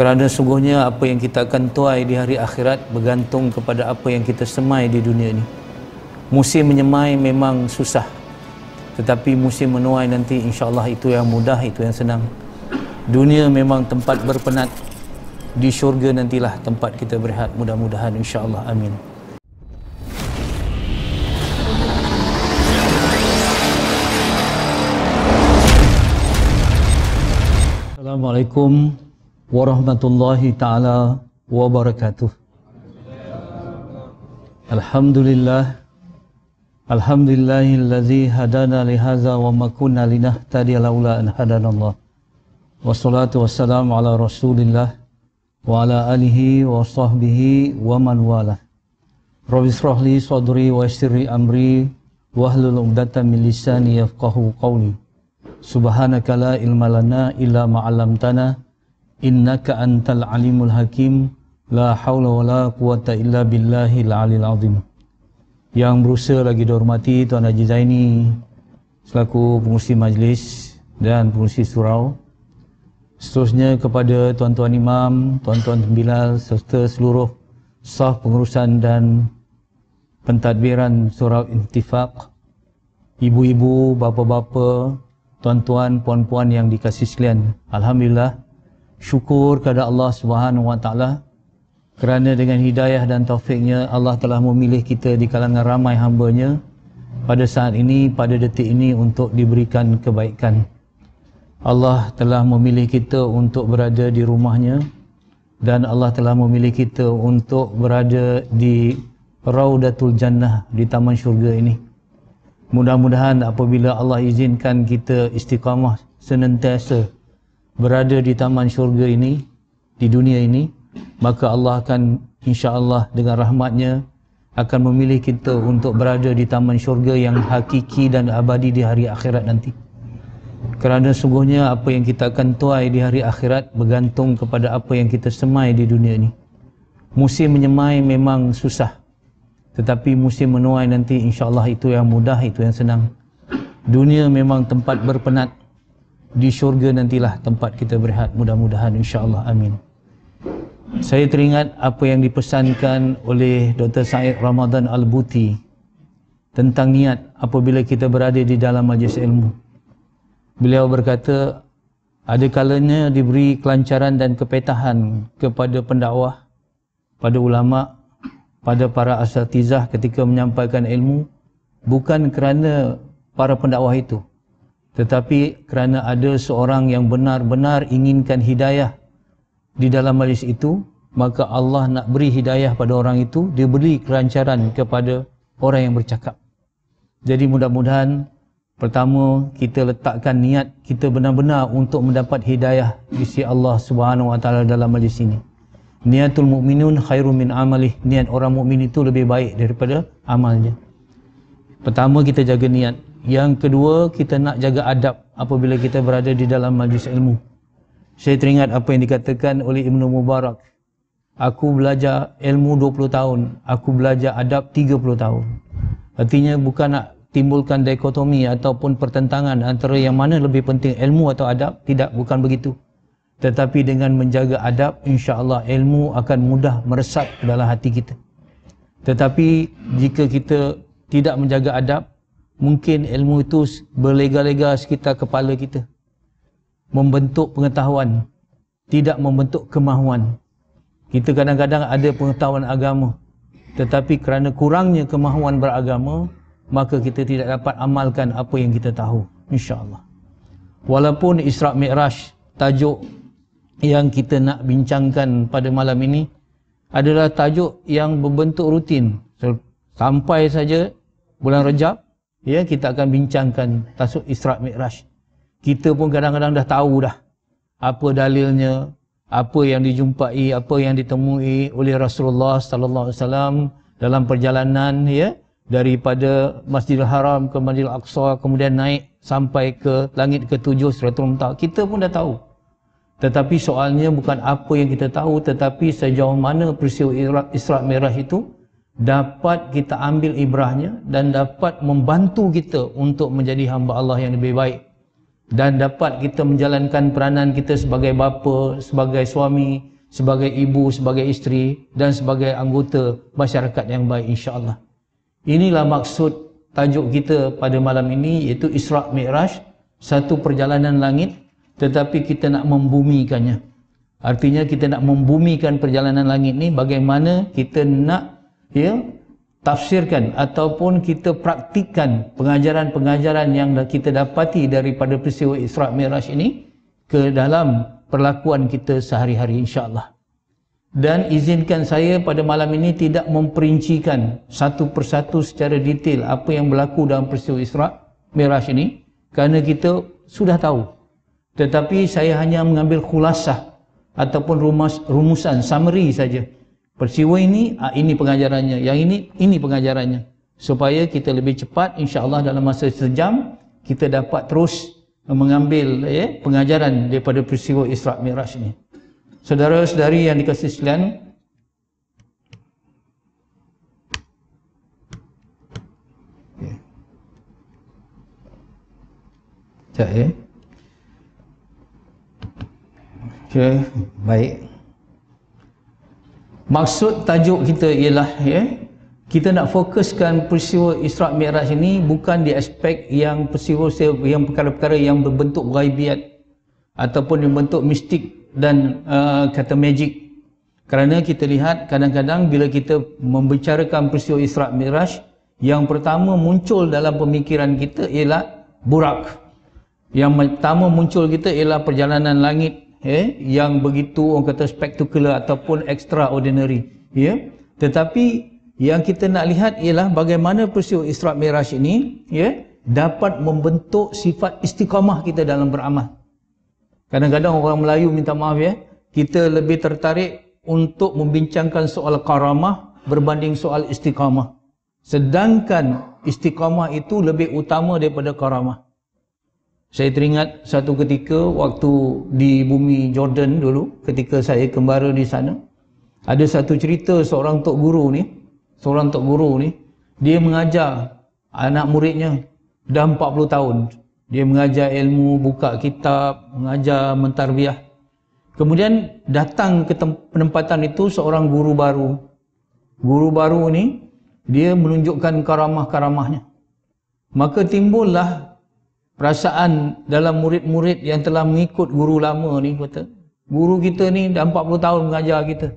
kerana sungguhnya apa yang kita akan tuai di hari akhirat bergantung kepada apa yang kita semai di dunia ini musim menyemai memang susah tetapi musim menuai nanti insya Allah itu yang mudah, itu yang senang dunia memang tempat berpenat di syurga nantilah tempat kita berehat mudah-mudahan insya Allah, amin Assalamualaikum ورحمة الله تعالى وبركاته الحمد لله الحمد لله الذي هدانا لهذا وما كنا لنهتدي لولا أن هدانا الله والصلاة والسلام على رسول الله وعلى آله وصحبه ومن والاه رب اشرح لي صدري ويسر لي أمري واحلل عقدة من لساني يفقهوا قولي سبحانك لا علم لنا إلا ما علمتنا innaka antal alimul hakim la haula wala quwata illa billahil alil azim yang berusaha lagi dihormati Tuan Haji Zaini selaku pengurusi majlis dan pengurusi surau seterusnya kepada tuan-tuan imam tuan-tuan pembilal serta seluruh sah pengurusan dan pentadbiran surau intifak ibu-ibu, bapa-bapa tuan-tuan, puan-puan yang dikasih sekalian Alhamdulillah syukur kepada Allah Subhanahu Wa Taala kerana dengan hidayah dan taufiknya Allah telah memilih kita di kalangan ramai hambanya pada saat ini, pada detik ini untuk diberikan kebaikan. Allah telah memilih kita untuk berada di rumahnya dan Allah telah memilih kita untuk berada di Raudatul Jannah di taman syurga ini. Mudah-mudahan apabila Allah izinkan kita istiqamah senantiasa berada di taman syurga ini di dunia ini maka Allah akan insya-Allah dengan rahmatnya akan memilih kita untuk berada di taman syurga yang hakiki dan abadi di hari akhirat nanti kerana sungguhnya apa yang kita akan tuai di hari akhirat bergantung kepada apa yang kita semai di dunia ini musim menyemai memang susah tetapi musim menuai nanti insya-Allah itu yang mudah itu yang senang dunia memang tempat berpenat di syurga nantilah tempat kita berehat mudah-mudahan insyaallah amin saya teringat apa yang dipesankan oleh Dr. Said Ramadan Al-Buti tentang niat apabila kita berada di dalam majlis ilmu. Beliau berkata, ada kalanya diberi kelancaran dan kepetahan kepada pendakwah, pada ulama, pada para asatizah ketika menyampaikan ilmu, bukan kerana para pendakwah itu, tetapi kerana ada seorang yang benar-benar inginkan hidayah di dalam majlis itu, maka Allah nak beri hidayah pada orang itu, dia beri kelancaran kepada orang yang bercakap. Jadi mudah-mudahan pertama kita letakkan niat kita benar-benar untuk mendapat hidayah di sisi Allah Subhanahu Wa Taala dalam majlis ini. Niatul mukminun khairum min amalih. Niat orang mukmin itu lebih baik daripada amalnya. Pertama kita jaga niat, yang kedua, kita nak jaga adab apabila kita berada di dalam majlis ilmu. Saya teringat apa yang dikatakan oleh Ibn Mubarak. Aku belajar ilmu 20 tahun. Aku belajar adab 30 tahun. Artinya bukan nak timbulkan dikotomi ataupun pertentangan antara yang mana lebih penting ilmu atau adab. Tidak, bukan begitu. Tetapi dengan menjaga adab, insya Allah ilmu akan mudah meresap dalam hati kita. Tetapi jika kita tidak menjaga adab, mungkin ilmu itu berlega-lega sekitar kepala kita. Membentuk pengetahuan, tidak membentuk kemahuan. Kita kadang-kadang ada pengetahuan agama. Tetapi kerana kurangnya kemahuan beragama, maka kita tidak dapat amalkan apa yang kita tahu. Insya Allah. Walaupun Isra' Mi'raj, tajuk yang kita nak bincangkan pada malam ini, adalah tajuk yang berbentuk rutin. Sampai saja bulan Rejab, Ya, kita akan bincangkan tasuk Isra Mi'raj. Kita pun kadang-kadang dah tahu dah apa dalilnya, apa yang dijumpai, apa yang ditemui oleh Rasulullah sallallahu alaihi wasallam dalam perjalanan ya daripada Masjidil Haram ke Masjidil Aqsa kemudian naik sampai ke langit ketujuh Suratul Mumtaz. Kita pun dah tahu. Tetapi soalnya bukan apa yang kita tahu tetapi sejauh mana peristiwa Isra Mi'raj itu dapat kita ambil ibrahnya dan dapat membantu kita untuk menjadi hamba Allah yang lebih baik dan dapat kita menjalankan peranan kita sebagai bapa, sebagai suami, sebagai ibu, sebagai isteri dan sebagai anggota masyarakat yang baik insya-Allah. Inilah maksud tajuk kita pada malam ini iaitu Isra Mi'raj, satu perjalanan langit tetapi kita nak membumikannya. Artinya kita nak membumikan perjalanan langit ni bagaimana kita nak ya tafsirkan ataupun kita praktikan pengajaran-pengajaran yang kita dapati daripada peristiwa Isra Mi'raj ini ke dalam perlakuan kita sehari-hari insya-Allah. Dan izinkan saya pada malam ini tidak memperincikan satu persatu secara detail apa yang berlaku dalam peristiwa Isra Mi'raj ini kerana kita sudah tahu. Tetapi saya hanya mengambil khulasah ataupun rumus, rumusan summary saja Persiwa ini, ah, ini pengajarannya. Yang ini, ini pengajarannya. Supaya kita lebih cepat, insyaAllah dalam masa sejam, kita dapat terus mengambil ya, pengajaran daripada peristiwa Isra' Miraj ini. Saudara-saudari yang dikasih sekalian, ya. Sekejap ya. Okay, baik. Maksud tajuk kita ialah ya, kita nak fokuskan peristiwa Isra Mi'raj ini bukan di aspek yang peristiwa yang perkara-perkara yang berbentuk ghaibiat ataupun yang berbentuk mistik dan uh, kata magic. Kerana kita lihat kadang-kadang bila kita membicarakan peristiwa Isra Mi'raj yang pertama muncul dalam pemikiran kita ialah burak. Yang pertama muncul kita ialah perjalanan langit eh, yang begitu orang kata spectacular ataupun extraordinary. Ya? Tetapi yang kita nak lihat ialah bagaimana peristiwa Isra' Miraj ini ya, dapat membentuk sifat istiqamah kita dalam beramal. Kadang-kadang orang Melayu minta maaf ya, kita lebih tertarik untuk membincangkan soal karamah berbanding soal istiqamah. Sedangkan istiqamah itu lebih utama daripada karamah. Saya teringat satu ketika waktu di bumi Jordan dulu ketika saya kembara di sana. Ada satu cerita seorang tok guru ni, seorang tok guru ni, dia mengajar anak muridnya dah 40 tahun. Dia mengajar ilmu, buka kitab, mengajar mentarbiah. Kemudian datang ke penempatan itu seorang guru baru. Guru baru ni dia menunjukkan karamah-karamahnya. Maka timbullah perasaan dalam murid-murid yang telah mengikut guru lama ni kata guru kita ni dah 40 tahun mengajar kita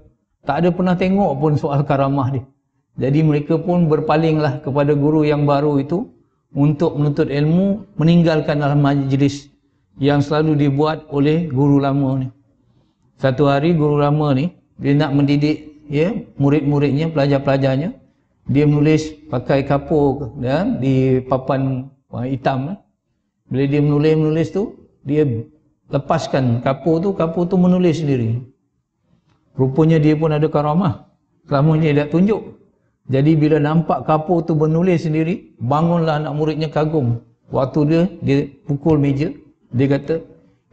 tak ada pernah tengok pun soal karamah dia jadi mereka pun berpalinglah kepada guru yang baru itu untuk menuntut ilmu meninggalkan dalam majlis yang selalu dibuat oleh guru lama ni satu hari guru lama ni dia nak mendidik ya murid-muridnya pelajar-pelajarnya dia menulis pakai kapur ya, di papan ah, hitam eh. Bila dia menulis-menulis tu, dia lepaskan kapu tu, kapu tu menulis sendiri. Rupanya dia pun ada karamah. Selamanya dia tak tunjuk. Jadi bila nampak kapu tu menulis sendiri, bangunlah anak muridnya kagum. Waktu dia, dia pukul meja. Dia kata,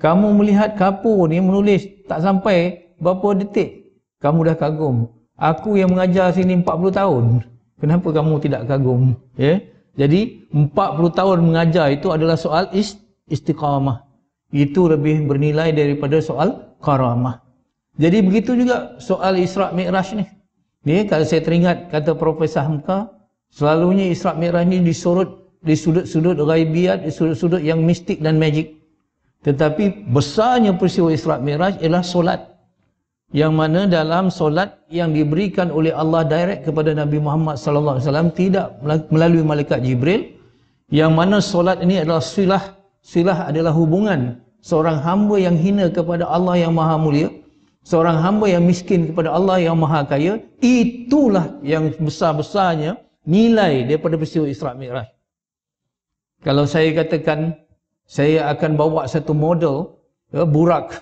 kamu melihat kapu ni menulis tak sampai berapa detik. Kamu dah kagum. Aku yang mengajar sini 40 tahun. Kenapa kamu tidak kagum? Ya. Yeah? Jadi 40 tahun mengajar itu adalah soal istiqamah. Itu lebih bernilai daripada soal karamah. Jadi begitu juga soal Isra' Mi'raj ni. Ni kalau saya teringat kata Profesor Hamka, selalunya Isra' Mi'raj ni disorot di sudut-sudut ghaibiat, di sudut-sudut yang mistik dan magic. Tetapi besarnya peristiwa Isra' Mi'raj ialah solat yang mana dalam solat yang diberikan oleh Allah direct kepada Nabi Muhammad sallallahu alaihi wasallam tidak melalui malaikat Jibril yang mana solat ini adalah silah silah adalah hubungan seorang hamba yang hina kepada Allah yang maha mulia seorang hamba yang miskin kepada Allah yang maha kaya itulah yang besar-besarnya nilai daripada peristiwa Isra Mikraj kalau saya katakan saya akan bawa satu model ya, burak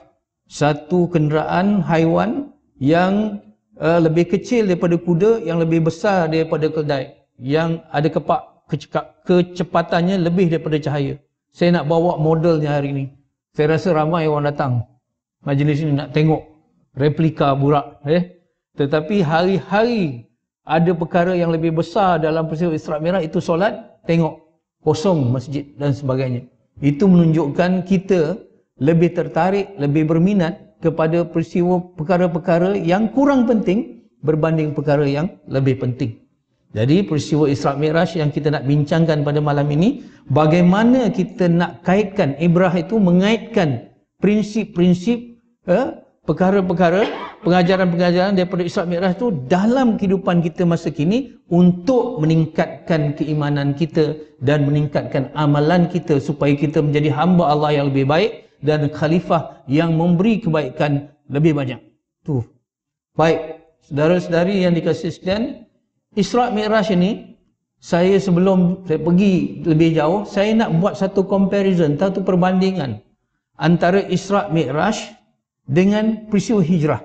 satu kenderaan haiwan yang uh, lebih kecil daripada kuda yang lebih besar daripada keldai yang ada kepak kecekap, kecepatannya lebih daripada cahaya saya nak bawa modelnya hari ini saya rasa ramai orang datang majlis ini nak tengok replika burak eh? tetapi hari-hari ada perkara yang lebih besar dalam peristiwa Israq Merah itu solat tengok kosong masjid dan sebagainya itu menunjukkan kita lebih tertarik, lebih berminat kepada peristiwa perkara-perkara yang kurang penting berbanding perkara yang lebih penting. Jadi peristiwa Isra' Mi'raj yang kita nak bincangkan pada malam ini, bagaimana kita nak kaitkan, Ibrah itu mengaitkan prinsip-prinsip eh, perkara-perkara, pengajaran-pengajaran daripada Isra' Mi'raj itu dalam kehidupan kita masa kini untuk meningkatkan keimanan kita dan meningkatkan amalan kita supaya kita menjadi hamba Allah yang lebih baik dan khalifah yang memberi kebaikan lebih banyak. Tu. Baik, saudara-saudari yang dikasihi sekalian, Isra' Mi'raj ini saya sebelum saya pergi lebih jauh, saya nak buat satu comparison, satu perbandingan antara Isra' Mi'raj dengan peristiwa hijrah.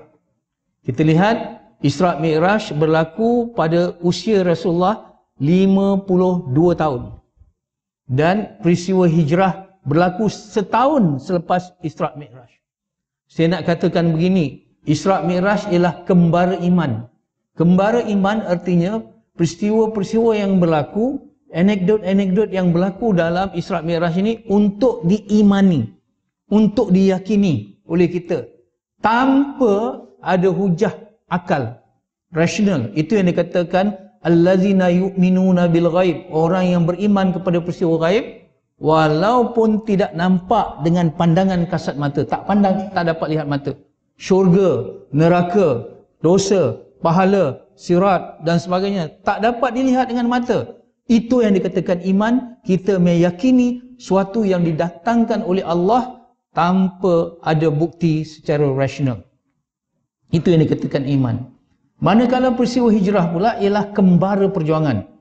Kita lihat Isra' Mi'raj berlaku pada usia Rasulullah 52 tahun. Dan peristiwa hijrah berlaku setahun selepas Isra' Mi'raj. Saya nak katakan begini, Isra' Mi'raj ialah kembara iman. Kembara iman artinya peristiwa-peristiwa yang berlaku, anekdot-anekdot yang berlaku dalam Isra' Mi'raj ini untuk diimani, untuk diyakini oleh kita. Tanpa ada hujah akal, rasional. Itu yang dikatakan, Allazina yu'minuna bil ghaib. Orang yang beriman kepada peristiwa ghaib, walaupun tidak nampak dengan pandangan kasat mata tak pandang tak dapat lihat mata syurga neraka dosa pahala sirat dan sebagainya tak dapat dilihat dengan mata itu yang dikatakan iman kita meyakini suatu yang didatangkan oleh Allah tanpa ada bukti secara rasional itu yang dikatakan iman manakala peristiwa hijrah pula ialah kembara perjuangan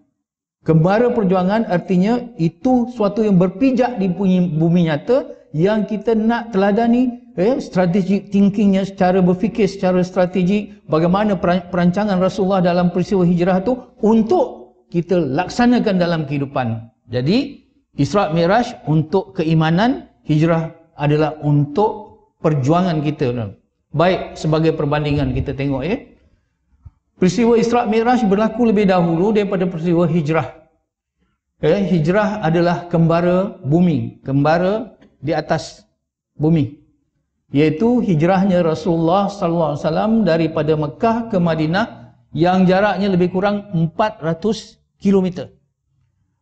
Gembara perjuangan artinya itu suatu yang berpijak di bumi, bumi nyata yang kita nak teladani eh, strategi thinkingnya secara berfikir secara strategi bagaimana perancangan Rasulullah dalam peristiwa hijrah tu untuk kita laksanakan dalam kehidupan. Jadi Isra' Miraj untuk keimanan hijrah adalah untuk perjuangan kita. Baik sebagai perbandingan kita tengok ya. Eh. Peristiwa Isra' Mi'raj berlaku lebih dahulu daripada peristiwa hijrah. Eh, hijrah adalah kembara bumi. Kembara di atas bumi. yaitu hijrahnya Rasulullah Sallallahu Alaihi Wasallam daripada Mekah ke Madinah yang jaraknya lebih kurang 400 km.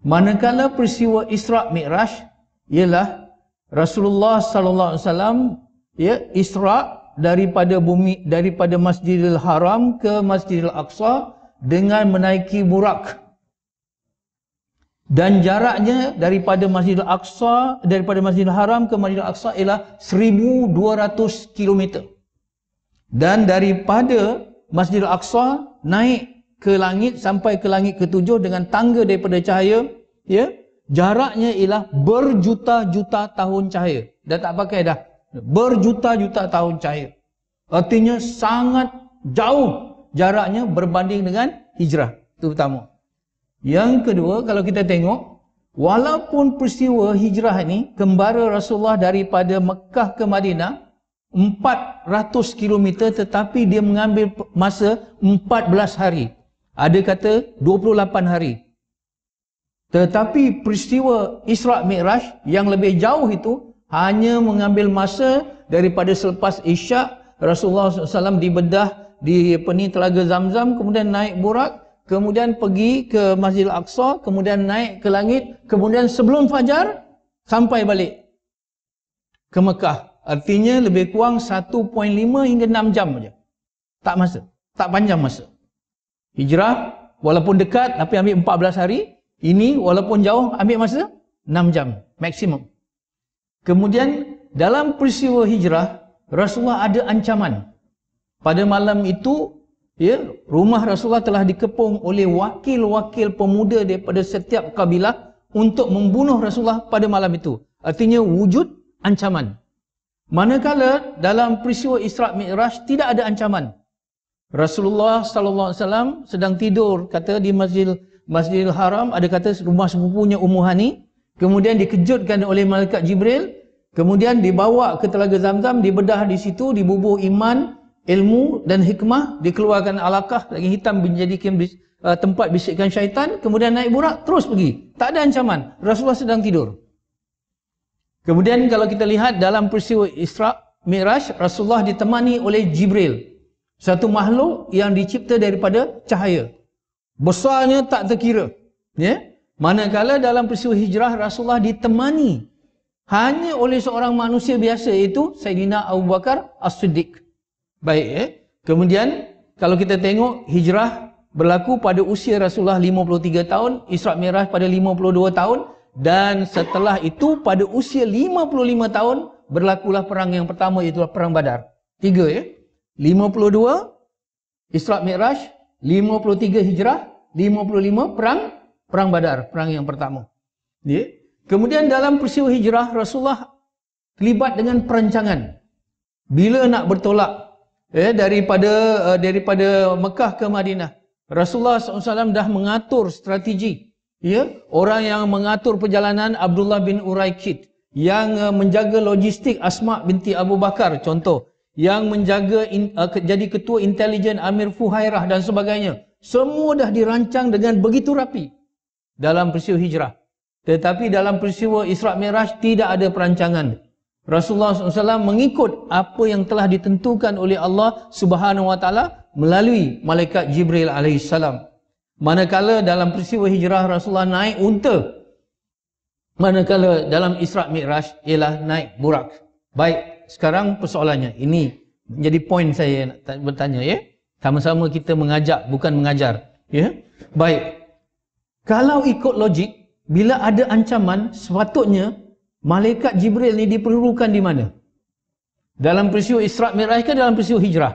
Manakala peristiwa Isra' Mi'raj ialah Rasulullah Sallallahu SAW ya, Isra' daripada bumi daripada Masjidil Haram ke Masjidil Aqsa dengan menaiki burak. Dan jaraknya daripada Masjidil Aqsa daripada Masjidil Haram ke Masjidil Aqsa ialah 1200 km. Dan daripada Masjidil Aqsa naik ke langit sampai ke langit ketujuh dengan tangga daripada cahaya, ya, jaraknya ialah berjuta-juta tahun cahaya. Dah tak pakai dah berjuta-juta tahun cair, Artinya sangat jauh jaraknya berbanding dengan hijrah. Itu pertama. Yang kedua, kalau kita tengok, walaupun peristiwa hijrah ini kembara Rasulullah daripada Mekah ke Madinah 400 km tetapi dia mengambil masa 14 hari. Ada kata 28 hari. Tetapi peristiwa Isra' Mi'raj yang lebih jauh itu hanya mengambil masa daripada selepas isyak Rasulullah SAW dibedah di peni telaga zam-zam kemudian naik burak kemudian pergi ke Masjid Al-Aqsa kemudian naik ke langit kemudian sebelum fajar sampai balik ke Mekah artinya lebih kurang 1.5 hingga 6 jam saja tak masa tak panjang masa hijrah walaupun dekat tapi ambil 14 hari ini walaupun jauh ambil masa 6 jam maksimum Kemudian dalam peristiwa hijrah Rasulullah ada ancaman. Pada malam itu ya rumah Rasulullah telah dikepung oleh wakil-wakil pemuda daripada setiap kabilah untuk membunuh Rasulullah pada malam itu. Artinya wujud ancaman. Manakala dalam peristiwa Isra' Mi'raj tidak ada ancaman. Rasulullah sallallahu alaihi wasallam sedang tidur kata di Masjidil Masjidil Haram ada kata rumah sepupunya Ummu Hani Kemudian dikejutkan oleh malaikat Jibril, kemudian dibawa ke telaga Zamzam, dibedah di situ, dibubuh iman, ilmu dan hikmah, dikeluarkan alakah lagi hitam menjadi uh, tempat bisikan syaitan, kemudian naik burak terus pergi. Tak ada ancaman. Rasulullah sedang tidur. Kemudian kalau kita lihat dalam peristiwa Isra Mi'raj, Rasulullah ditemani oleh Jibril. Satu makhluk yang dicipta daripada cahaya. Besarnya tak terkira. Ya? Yeah? Manakala dalam peristiwa hijrah Rasulullah ditemani hanya oleh seorang manusia biasa iaitu Sayyidina Abu Bakar As-Siddiq. Baik eh. Kemudian kalau kita tengok hijrah berlaku pada usia Rasulullah 53 tahun, Isra Mi'raj pada 52 tahun dan setelah itu pada usia 55 tahun berlakulah perang yang pertama iaitu perang Badar. Tiga ya. Eh? 52 Isra Mi'raj, 53 Hijrah, 55 perang Perang Badar, perang yang pertama. Ya. Kemudian dalam peristiwa hijrah, Rasulullah terlibat dengan perancangan. Bila nak bertolak ya, daripada uh, daripada Mekah ke Madinah. Rasulullah SAW dah mengatur strategi. Ya. Orang yang mengatur perjalanan Abdullah bin Uraikid. Yang uh, menjaga logistik Asma binti Abu Bakar, contoh. Yang menjaga in, uh, ke, jadi ketua intelijen Amir Fuhairah dan sebagainya. Semua dah dirancang dengan begitu rapi dalam peristiwa hijrah. Tetapi dalam peristiwa Isra' Miraj tidak ada perancangan. Rasulullah SAW mengikut apa yang telah ditentukan oleh Allah Subhanahu Wa Taala melalui Malaikat Jibril alaihissalam. Manakala dalam peristiwa hijrah Rasulullah naik unta. Manakala dalam Isra' Miraj ialah naik burak. Baik, sekarang persoalannya. Ini menjadi poin saya nak bertanya ya. Sama-sama kita mengajak bukan mengajar. Ya. Baik. Kalau ikut logik, bila ada ancaman, sepatutnya malaikat Jibril ni diperlukan di mana? Dalam peristiwa Isra' Mi'raj ke dalam peristiwa hijrah?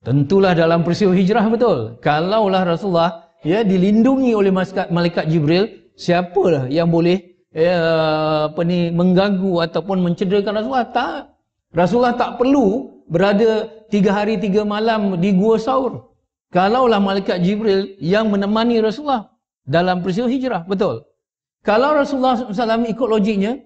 Tentulah dalam peristiwa hijrah betul. Kalaulah Rasulullah ya dilindungi oleh malaikat Jibril, siapalah yang boleh ya, apa ni mengganggu ataupun mencederakan Rasulullah? Tak. Rasulullah tak perlu berada tiga hari tiga malam di gua saur. Kalaulah malaikat Jibril yang menemani Rasulullah, dalam peristiwa hijrah. Betul. Kalau Rasulullah SAW ikut logiknya,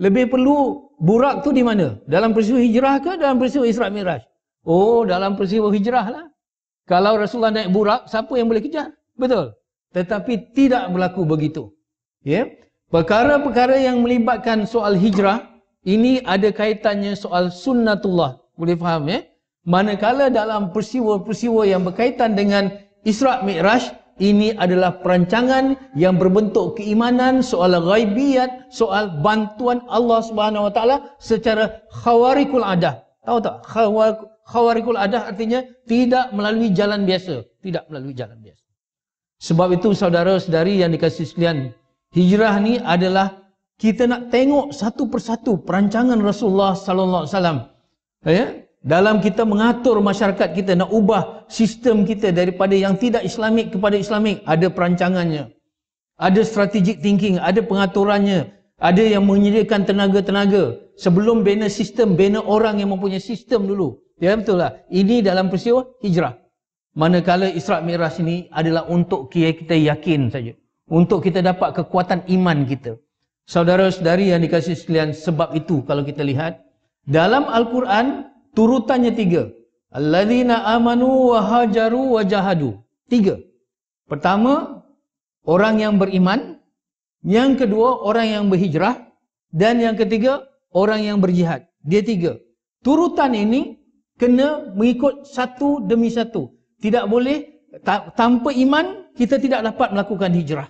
lebih perlu burak tu di mana? Dalam peristiwa hijrah ke dalam peristiwa Isra' Miraj? Oh, dalam peristiwa hijrah lah. Kalau Rasulullah naik burak, siapa yang boleh kejar? Betul. Tetapi tidak berlaku begitu. Ya. Perkara-perkara yang melibatkan soal hijrah, ini ada kaitannya soal sunnatullah. Boleh faham ya? Manakala dalam peristiwa-peristiwa yang berkaitan dengan Isra' Mi'raj, ini adalah perancangan yang berbentuk keimanan soal ghaibiyat, soal bantuan Allah Subhanahu wa taala secara khawarikul adah. Tahu tak? Khawarikul adah artinya tidak melalui jalan biasa, tidak melalui jalan biasa. Sebab itu saudara-saudari yang dikasihi sekalian, hijrah ni adalah kita nak tengok satu persatu perancangan Rasulullah sallallahu alaihi wasallam. Ya, dalam kita mengatur masyarakat kita nak ubah sistem kita daripada yang tidak islamik kepada islamik ada perancangannya ada strategic thinking ada pengaturannya ada yang menyediakan tenaga-tenaga sebelum bina sistem bina orang yang mempunyai sistem dulu ya betul lah ini dalam peristiwa hijrah manakala Isra Miraj ini adalah untuk kita yakin saja untuk kita dapat kekuatan iman kita saudara-saudari yang dikasihi sekalian sebab itu kalau kita lihat dalam al-Quran Turutannya tiga. Alladzina amanu wa hajaru wa jahadu. Tiga. Pertama, orang yang beriman. Yang kedua, orang yang berhijrah. Dan yang ketiga, orang yang berjihad. Dia tiga. Turutan ini kena mengikut satu demi satu. Tidak boleh tanpa iman kita tidak dapat melakukan hijrah.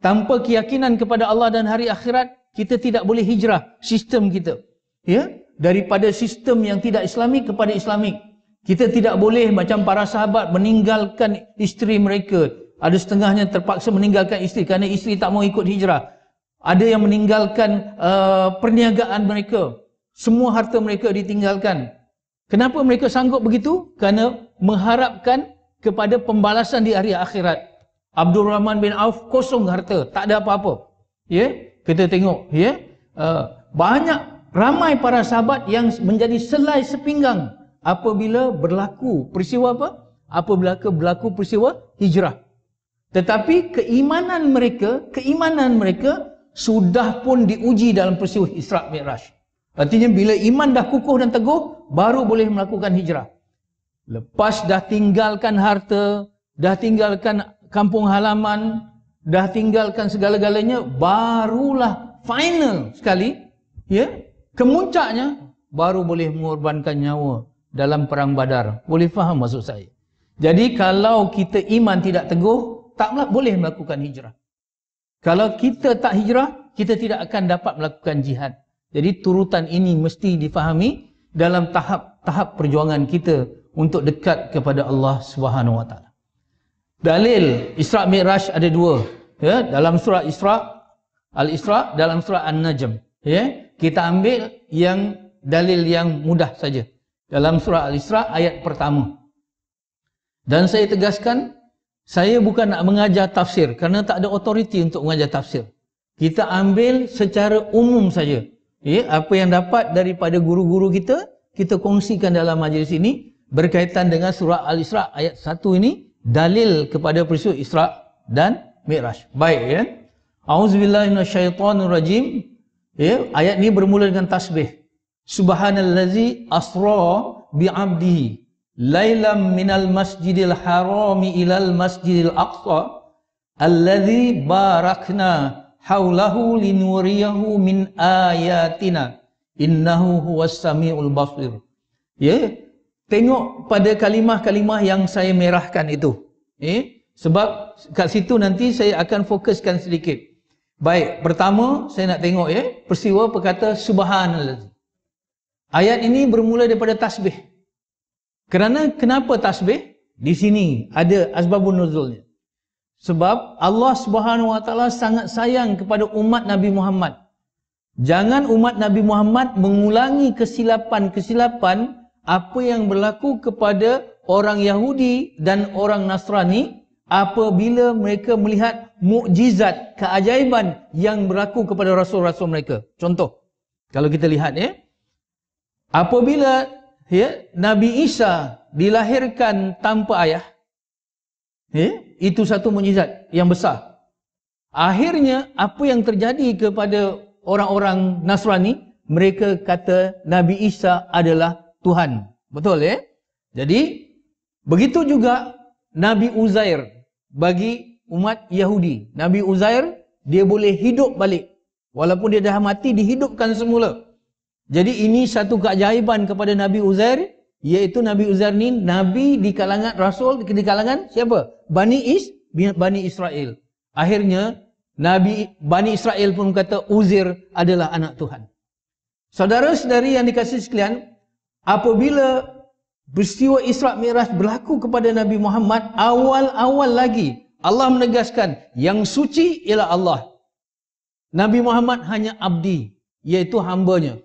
Tanpa keyakinan kepada Allah dan hari akhirat, kita tidak boleh hijrah sistem kita. Ya? Yeah? daripada sistem yang tidak islamik kepada islamik. Kita tidak boleh macam para sahabat meninggalkan isteri mereka. Ada setengahnya terpaksa meninggalkan isteri kerana isteri tak mau ikut hijrah. Ada yang meninggalkan uh, perniagaan mereka. Semua harta mereka ditinggalkan. Kenapa mereka sanggup begitu? Kerana mengharapkan kepada pembalasan di hari akhirat. Abdul Rahman bin Auf kosong harta. Tak ada apa-apa. Ya, yeah? Kita tengok. ya yeah? uh, Banyak ramai para sahabat yang menjadi selai sepinggang apabila berlaku peristiwa apa? Apabila berlaku peristiwa hijrah. Tetapi keimanan mereka, keimanan mereka sudah pun diuji dalam peristiwa Isra Mi'raj. Artinya bila iman dah kukuh dan teguh baru boleh melakukan hijrah. Lepas dah tinggalkan harta, dah tinggalkan kampung halaman, dah tinggalkan segala-galanya barulah final sekali ya kemuncaknya baru boleh mengorbankan nyawa dalam perang badar. Boleh faham maksud saya? Jadi kalau kita iman tidak teguh, taklah boleh melakukan hijrah. Kalau kita tak hijrah, kita tidak akan dapat melakukan jihad. Jadi turutan ini mesti difahami dalam tahap-tahap perjuangan kita untuk dekat kepada Allah Subhanahu Wa Taala. Dalil Isra' Mi'raj ada dua. Ya, dalam surah Isra' Al-Isra' dalam surah An-Najm. Ya, kita ambil yang dalil yang mudah saja. Dalam surah Al-Isra ayat pertama. Dan saya tegaskan, saya bukan nak mengajar tafsir kerana tak ada otoriti untuk mengajar tafsir. Kita ambil secara umum saja. Ya, apa yang dapat daripada guru-guru kita, kita kongsikan dalam majlis ini berkaitan dengan surah Al-Isra ayat 1 ini dalil kepada peristiwa Isra dan Mi'raj. Baik ya. Auzubillahi minasyaitonirrajim. Ya, ayat ni bermula dengan tasbih. Subhanallazi asra bi 'abdihi lailam minal masjidil harami ilal masjidil aqsa allazi barakna haulahu linuriyahu min ayatina innahu huwas samiul basir. Ya, tengok pada kalimah-kalimah yang saya merahkan itu. Ya, sebab kat situ nanti saya akan fokuskan sedikit. Baik, pertama saya nak tengok ya, peristiwa perkata subhanallazi. Ayat ini bermula daripada tasbih. Kerana kenapa tasbih? Di sini ada asbabun nuzulnya. Sebab Allah Subhanahu Wa Taala sangat sayang kepada umat Nabi Muhammad. Jangan umat Nabi Muhammad mengulangi kesilapan-kesilapan apa yang berlaku kepada orang Yahudi dan orang Nasrani apabila mereka melihat mukjizat keajaiban yang berlaku kepada rasul-rasul mereka. Contoh, kalau kita lihat ya, apabila ya Nabi Isa dilahirkan tanpa ayah, ya, itu satu mukjizat yang besar. Akhirnya apa yang terjadi kepada orang-orang Nasrani? Mereka kata Nabi Isa adalah Tuhan. Betul ya? Jadi begitu juga Nabi Uzair bagi umat Yahudi. Nabi Uzair, dia boleh hidup balik. Walaupun dia dah mati, dihidupkan semula. Jadi ini satu keajaiban kepada Nabi Uzair, iaitu Nabi Uzair ni Nabi di kalangan Rasul, di kalangan siapa? Bani Is, Bani Israel. Akhirnya, Nabi Bani Israel pun kata Uzair adalah anak Tuhan. Saudara-saudari yang dikasih sekalian, apabila peristiwa Isra' Miraj berlaku kepada Nabi Muhammad awal-awal lagi. Allah menegaskan, yang suci ialah Allah. Nabi Muhammad hanya abdi, iaitu hambanya.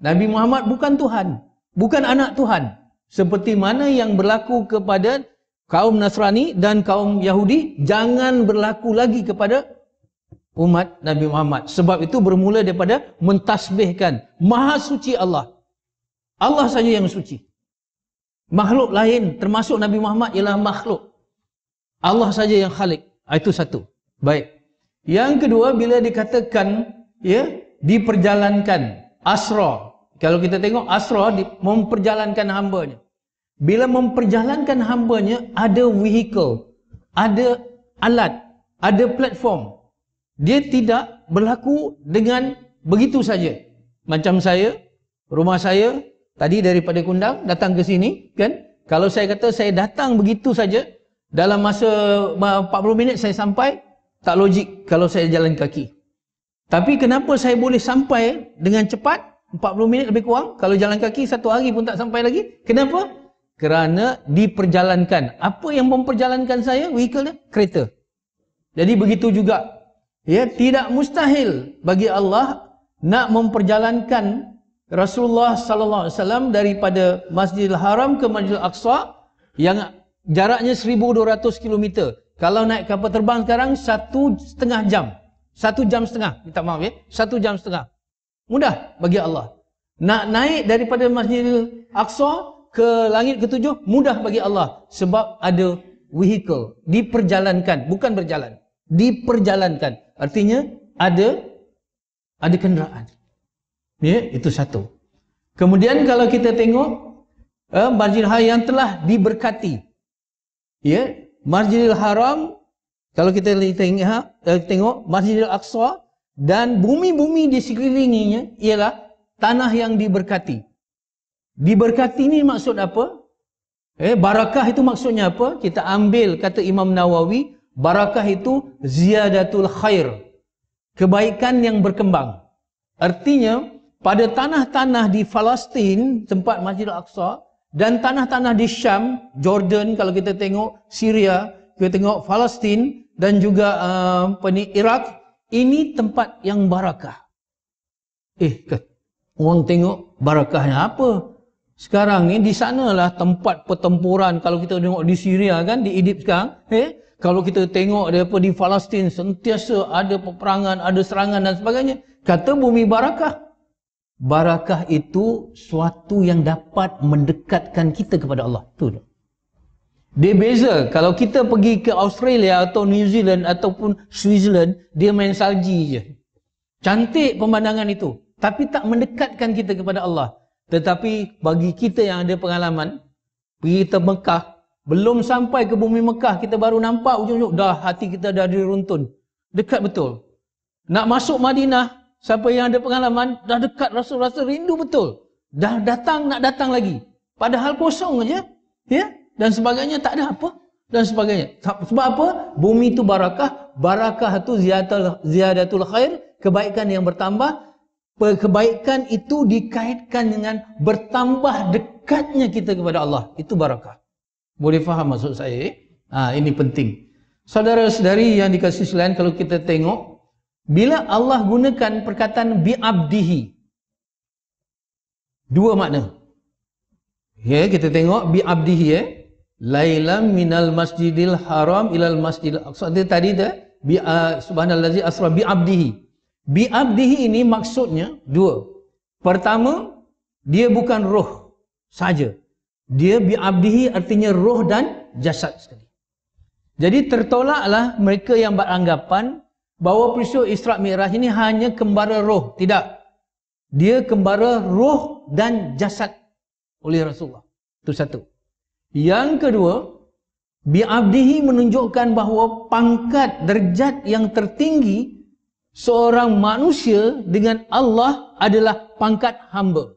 Nabi Muhammad bukan Tuhan, bukan anak Tuhan. Seperti mana yang berlaku kepada kaum Nasrani dan kaum Yahudi, jangan berlaku lagi kepada umat Nabi Muhammad. Sebab itu bermula daripada mentasbihkan. Maha suci Allah. Allah saja yang suci makhluk lain termasuk Nabi Muhammad ialah makhluk. Allah saja yang khalik. Ah, itu satu. Baik. Yang kedua bila dikatakan ya diperjalankan asra. Kalau kita tengok asra memperjalankan hambanya. Bila memperjalankan hambanya ada vehicle, ada alat, ada platform. Dia tidak berlaku dengan begitu saja. Macam saya, rumah saya Tadi daripada Kundang datang ke sini, kan? Kalau saya kata saya datang begitu saja dalam masa 40 minit saya sampai, tak logik kalau saya jalan kaki. Tapi kenapa saya boleh sampai dengan cepat 40 minit lebih kurang kalau jalan kaki satu hari pun tak sampai lagi? Kenapa? Kerana diperjalankan. Apa yang memperjalankan saya? Vehicle dia? Kereta. Jadi begitu juga. Ya, tidak mustahil bagi Allah nak memperjalankan Rasulullah sallallahu alaihi wasallam daripada Masjidil Haram ke Masjidil Aqsa yang jaraknya 1200 km. Kalau naik kapal terbang sekarang satu setengah jam. Satu jam setengah, minta maaf ya. Satu jam setengah. Mudah bagi Allah. Nak naik daripada Masjidil Aqsa ke langit ketujuh, mudah bagi Allah. Sebab ada vehicle. Diperjalankan, bukan berjalan. Diperjalankan. Artinya ada ada kenderaan. Ya, itu satu. Kemudian kalau kita tengok eh, Masjidil Haram yang telah diberkati. Ya, Masjidil Haram kalau kita ha, eh, tengok, tengok Masjidil Aqsa dan bumi-bumi di sekelilingnya ialah tanah yang diberkati. Diberkati ni maksud apa? Eh, barakah itu maksudnya apa? Kita ambil kata Imam Nawawi, barakah itu ziyadatul khair. Kebaikan yang berkembang. Artinya, pada tanah-tanah di Palestin tempat Masjid Al-Aqsa dan tanah-tanah di Syam, Jordan kalau kita tengok Syria, kita tengok Palestin dan juga eh, apa uh, Iraq, ini tempat yang barakah. Eh, orang tengok barakahnya apa? Sekarang ni di sanalah tempat pertempuran kalau kita tengok di Syria kan, di Idlib sekarang, eh? Kalau kita tengok apa di Palestin sentiasa ada peperangan, ada serangan dan sebagainya, kata bumi barakah barakah itu suatu yang dapat mendekatkan kita kepada Allah. Itu dia. Dia beza. Kalau kita pergi ke Australia atau New Zealand ataupun Switzerland, dia main salji je. Cantik pemandangan itu. Tapi tak mendekatkan kita kepada Allah. Tetapi bagi kita yang ada pengalaman, pergi ke Mekah, belum sampai ke bumi Mekah, kita baru nampak ujung-ujung, dah hati kita dah diruntun. Dekat betul. Nak masuk Madinah, Siapa yang ada pengalaman dah dekat rasa-rasa rindu betul. Dah datang nak datang lagi. Padahal kosong aja. Ya? Dan sebagainya tak ada apa dan sebagainya. Sebab apa? Bumi itu barakah, barakah itu ziyadatul ziyadatul khair, kebaikan yang bertambah. Kebaikan itu dikaitkan dengan bertambah dekatnya kita kepada Allah. Itu barakah. Boleh faham maksud saya? Ha, ini penting. Saudara-saudari yang dikasih selain kalau kita tengok bila Allah gunakan perkataan bi'abdihi Dua makna Ya kita tengok bi'abdihi ya Lailam minal masjidil haram ilal masjidil aqsa Dia tadi tu bi uh, subhanallazi asra bi Biabdihi bi ini maksudnya dua pertama dia bukan roh saja dia biabdihi, artinya roh dan jasad sekali jadi tertolaklah mereka yang beranggapan bahawa peristiwa Isra' Mi'raj ini hanya kembara roh. Tidak. Dia kembara roh dan jasad oleh Rasulullah. Itu satu. Yang kedua, Bi'abdihi menunjukkan bahawa pangkat derajat yang tertinggi seorang manusia dengan Allah adalah pangkat hamba.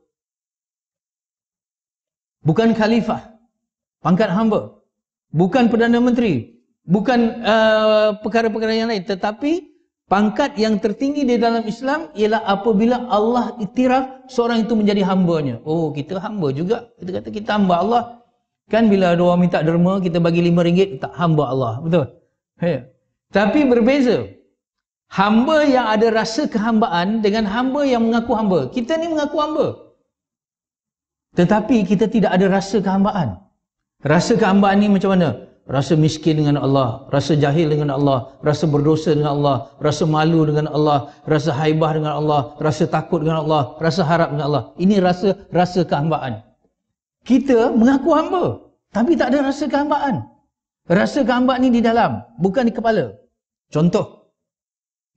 Bukan khalifah. Pangkat hamba. Bukan Perdana Menteri. Bukan eh, perkara-perkara yang lain. Tetapi, Pangkat yang tertinggi di dalam Islam ialah apabila Allah itiraf seorang itu menjadi hambanya. Oh, kita hamba juga. Kita kata kita hamba Allah. Kan bila ada orang minta derma, kita bagi lima ringgit, tak hamba Allah. Betul? Hey. Tapi berbeza. Hamba yang ada rasa kehambaan dengan hamba yang mengaku hamba. Kita ni mengaku hamba. Tetapi kita tidak ada rasa kehambaan. Rasa kehambaan ni macam mana? Rasa miskin dengan Allah, rasa jahil dengan Allah, rasa berdosa dengan Allah, rasa malu dengan Allah, rasa haibah dengan Allah, rasa takut dengan Allah, rasa harap dengan Allah. Ini rasa rasa kehambaan. Kita mengaku hamba, tapi tak ada rasa kehambaan. Rasa kehambaan ni di dalam, bukan di kepala. Contoh,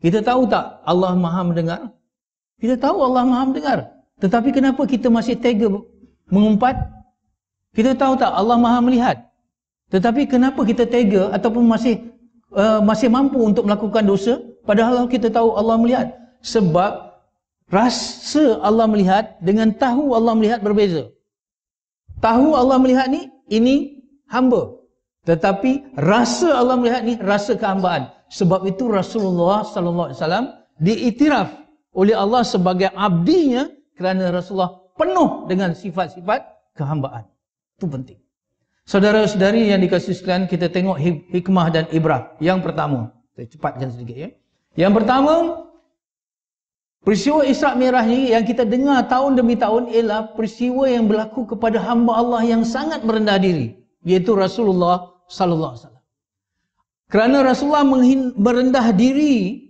kita tahu tak Allah Maha mendengar? Kita tahu Allah Maha mendengar. Tetapi kenapa kita masih tega mengumpat? Kita tahu tak Allah Maha melihat? Tetapi kenapa kita tega ataupun masih uh, masih mampu untuk melakukan dosa padahal kita tahu Allah melihat? Sebab rasa Allah melihat dengan tahu Allah melihat berbeza. Tahu Allah melihat ni ini hamba. Tetapi rasa Allah melihat ni rasa kehambaan. Sebab itu Rasulullah sallallahu alaihi wasallam diiktiraf oleh Allah sebagai abdinya kerana Rasulullah penuh dengan sifat-sifat kehambaan. Itu penting. Saudara-saudari yang dikasih sekalian, kita tengok hikmah dan ibrah. Yang pertama, saya cepatkan sedikit ya. Yang pertama, peristiwa Isra' Mi'raj ini yang kita dengar tahun demi tahun ialah peristiwa yang berlaku kepada hamba Allah yang sangat merendah diri. Iaitu Rasulullah Sallallahu Alaihi Wasallam. Kerana Rasulullah menghin, merendah diri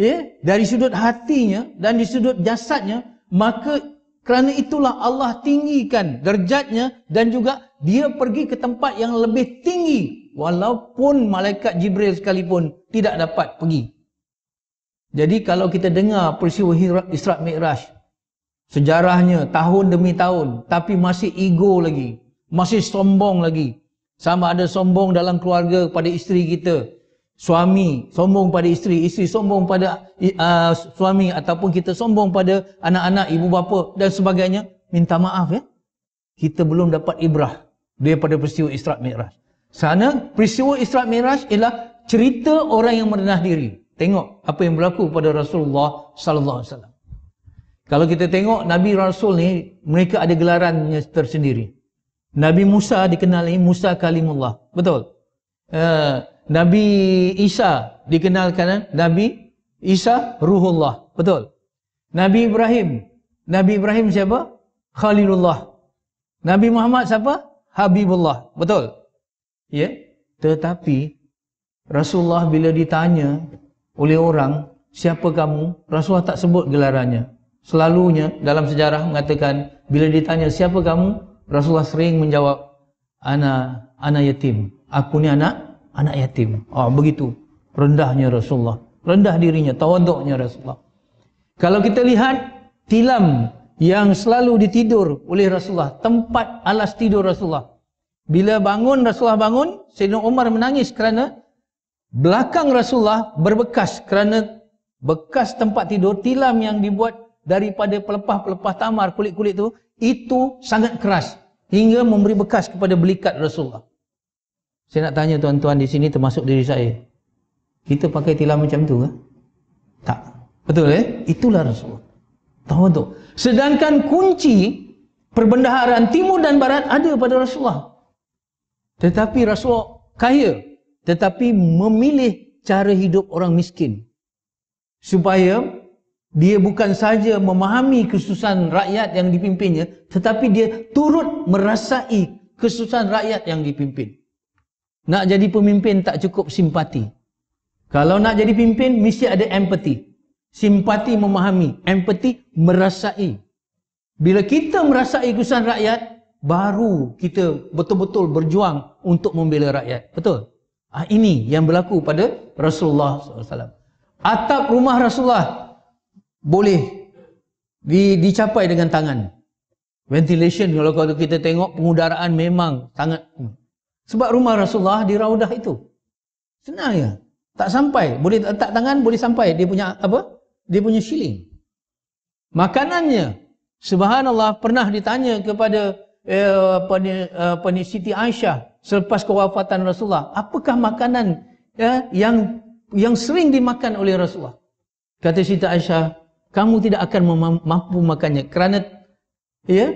ya, dari sudut hatinya dan di sudut jasadnya, maka kerana itulah Allah tinggikan derjatnya dan juga dia pergi ke tempat yang lebih tinggi walaupun malaikat Jibril sekalipun tidak dapat pergi. Jadi kalau kita dengar peristiwa Isra Mi'raj sejarahnya tahun demi tahun tapi masih ego lagi, masih sombong lagi. Sama ada sombong dalam keluarga pada isteri kita, suami sombong pada isteri, isteri sombong pada uh, suami ataupun kita sombong pada anak-anak, ibu bapa dan sebagainya, minta maaf ya. Kita belum dapat ibrah daripada peristiwa Isra Mikraj. Sana peristiwa Isra Mikraj ialah cerita orang yang merendah diri. Tengok apa yang berlaku pada Rasulullah sallallahu alaihi wasallam. Kalau kita tengok Nabi Rasul ni mereka ada gelarannya tersendiri. Nabi Musa dikenali Musa Kalimullah. Betul? Uh, Nabi Isa dikenalkan eh? Nabi Isa Ruhullah. Betul. Nabi Ibrahim. Nabi Ibrahim siapa? Khalilullah. Nabi Muhammad siapa? Habibullah. Betul. Ya. Tetapi Rasulullah bila ditanya oleh orang, siapa kamu? Rasulullah tak sebut gelarannya. Selalunya dalam sejarah mengatakan bila ditanya siapa kamu, Rasulullah sering menjawab ana ana yatim. Aku ni anak anak yatim. oh, begitu rendahnya Rasulullah, rendah dirinya, tawaduknya Rasulullah. Kalau kita lihat tilam yang selalu ditidur oleh Rasulullah, tempat alas tidur Rasulullah. Bila bangun Rasulullah bangun, Sayyidina Umar menangis kerana belakang Rasulullah berbekas kerana bekas tempat tidur tilam yang dibuat daripada pelepah-pelepah tamar kulit-kulit tu itu sangat keras hingga memberi bekas kepada belikat Rasulullah. Saya nak tanya tuan-tuan di sini termasuk diri saya. Kita pakai tilam macam tu ke? Tak. Betul eh? Itulah Rasul. Tahu tu. Sedangkan kunci perbendaharaan timur dan barat ada pada Rasulullah. Tetapi Rasulullah kaya. Tetapi memilih cara hidup orang miskin. Supaya dia bukan saja memahami kesusahan rakyat yang dipimpinnya. Tetapi dia turut merasai kesusahan rakyat yang dipimpin. Nak jadi pemimpin tak cukup simpati. Kalau nak jadi pemimpin, mesti ada empathy. Simpati memahami. Empathy merasai. Bila kita merasai kesan rakyat, baru kita betul-betul berjuang untuk membela rakyat. Betul? Ah ini yang berlaku pada Rasulullah SAW. Atap rumah Rasulullah boleh di, dicapai dengan tangan. Ventilation kalau kita tengok pengudaraan memang sangat hmm, sebab rumah Rasulullah di Raudah itu. Senang ya. Tak sampai, boleh tak tangan boleh sampai dia punya apa? Dia punya shilling. Makanannya. Subhanallah, pernah ditanya kepada eh, apa ni eh, apa ni Siti Aisyah selepas kewafatan Rasulullah, apakah makanan eh, yang yang sering dimakan oleh Rasulullah? Kata Siti Aisyah, kamu tidak akan mampu makannya kerana ya,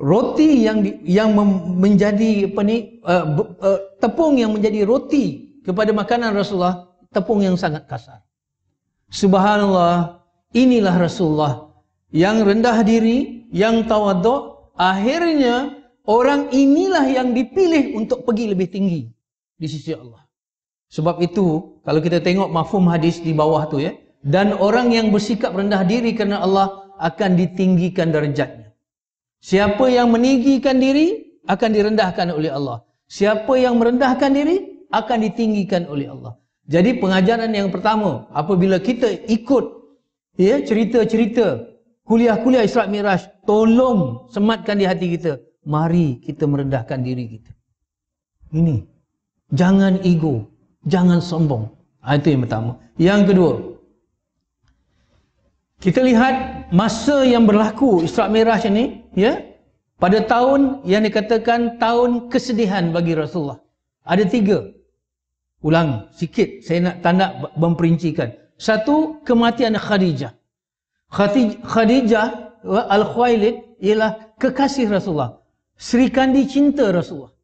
roti yang yang menjadi apa ni uh, uh, tepung yang menjadi roti kepada makanan Rasulullah tepung yang sangat kasar. Subhanallah, inilah Rasulullah yang rendah diri, yang tawaduk, akhirnya orang inilah yang dipilih untuk pergi lebih tinggi di sisi Allah. Sebab itu, kalau kita tengok mafhum hadis di bawah tu ya, dan orang yang bersikap rendah diri kerana Allah akan ditinggikan darjatnya. Siapa yang meninggikan diri akan direndahkan oleh Allah. Siapa yang merendahkan diri akan ditinggikan oleh Allah. Jadi pengajaran yang pertama apabila kita ikut ya cerita-cerita kuliah-kuliah Isra Miraj tolong sematkan di hati kita mari kita merendahkan diri kita. Ini jangan ego, jangan sombong. Ha, itu yang pertama. Yang kedua, kita lihat masa yang berlaku Isra Miraj ini ya pada tahun yang dikatakan tahun kesedihan bagi Rasulullah. Ada tiga. Ulang sikit. Saya nak tanda memperincikan. Satu, kematian Khadijah. Khadijah Al-Khwailid ialah kekasih Rasulullah. Sri Kandi cinta Rasulullah.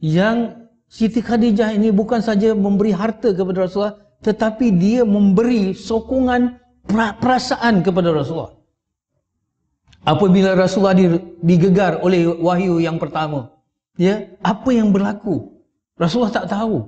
Yang Siti Khadijah ini bukan saja memberi harta kepada Rasulullah. Tetapi dia memberi sokongan perasaan kepada Rasulullah. Apabila Rasulullah digegar oleh wahyu yang pertama, ya, apa yang berlaku? Rasulullah tak tahu.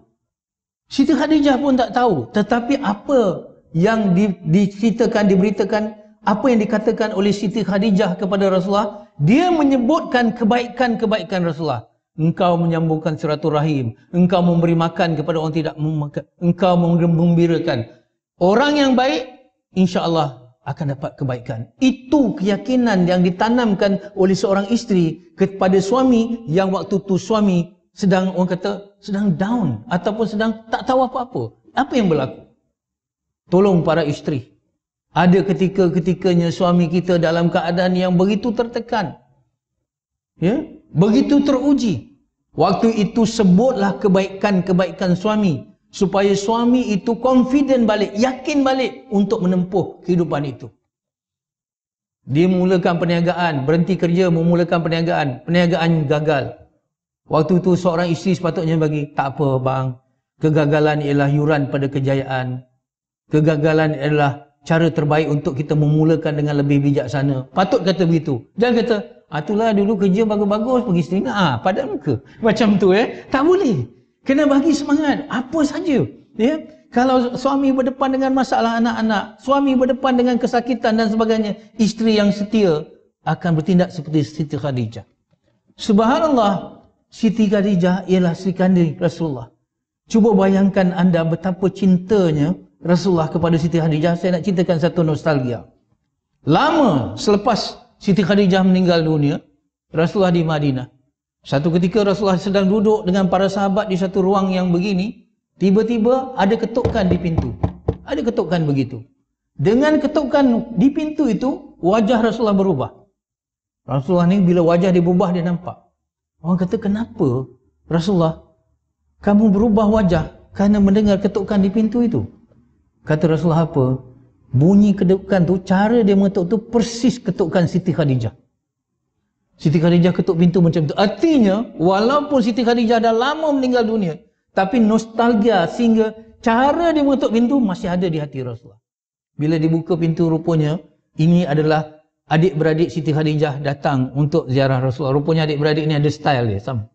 Siti Khadijah pun tak tahu, tetapi apa yang di, diceritakan, diberitakan, apa yang dikatakan oleh Siti Khadijah kepada Rasulullah, dia menyebutkan kebaikan-kebaikan Rasulullah. Engkau menyambungkan seratu rahim, engkau memberi makan kepada orang tidak memakan, engkau menggembirakan. Orang yang baik insyaAllah akan dapat kebaikan. Itu keyakinan yang ditanamkan oleh seorang isteri kepada suami yang waktu tu suami sedang orang kata sedang down ataupun sedang tak tahu apa-apa. Apa yang berlaku? Tolong para isteri. Ada ketika-ketikanya suami kita dalam keadaan yang begitu tertekan. Ya? Begitu teruji. Waktu itu sebutlah kebaikan-kebaikan suami supaya suami itu confident balik, yakin balik untuk menempuh kehidupan itu. Dia memulakan perniagaan, berhenti kerja memulakan perniagaan, perniagaan gagal. Waktu itu seorang isteri sepatutnya bagi, tak apa bang, kegagalan ialah yuran pada kejayaan. Kegagalan ialah cara terbaik untuk kita memulakan dengan lebih bijaksana. Patut kata begitu. Jangan kata, ah, itulah dulu kerja bagus-bagus pergi istri. Ah, padam ke? Macam tu eh. Tak boleh. Kena bagi semangat. Apa saja. Ya? Kalau suami berdepan dengan masalah anak-anak, suami berdepan dengan kesakitan dan sebagainya, isteri yang setia akan bertindak seperti Siti Khadijah. Subhanallah, Siti Khadijah ialah Sri Kandiri Rasulullah. Cuba bayangkan anda betapa cintanya Rasulullah kepada Siti Khadijah. Saya nak ceritakan satu nostalgia. Lama selepas Siti Khadijah meninggal dunia, Rasulullah di Madinah. Satu ketika Rasulullah sedang duduk dengan para sahabat di satu ruang yang begini, tiba-tiba ada ketukan di pintu. Ada ketukan begitu. Dengan ketukan di pintu itu, wajah Rasulullah berubah. Rasulullah ni bila wajah dia berubah, dia nampak. Orang kata, kenapa Rasulullah kamu berubah wajah kerana mendengar ketukan di pintu itu? Kata Rasulullah apa? Bunyi ketukan tu, cara dia mengetuk tu persis ketukan Siti Khadijah. Siti Khadijah ketuk pintu macam tu. Artinya, walaupun Siti Khadijah dah lama meninggal dunia, tapi nostalgia sehingga cara dia mengetuk pintu masih ada di hati Rasulullah. Bila dibuka pintu rupanya, ini adalah adik-beradik Siti Khadijah datang untuk ziarah Rasulullah. Rupanya adik-beradik ini ada style dia. Sam.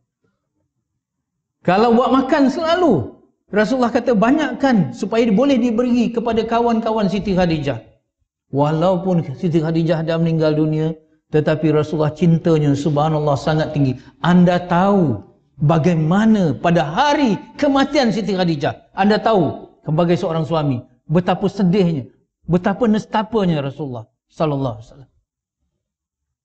Kalau buat makan selalu, Rasulullah kata banyakkan supaya boleh diberi kepada kawan-kawan Siti Khadijah. Walaupun Siti Khadijah dah meninggal dunia, tetapi Rasulullah cintanya subhanallah sangat tinggi. Anda tahu bagaimana pada hari kematian Siti Khadijah. Anda tahu sebagai seorang suami betapa sedihnya, betapa nestapanya Rasulullah sallallahu alaihi wasallam.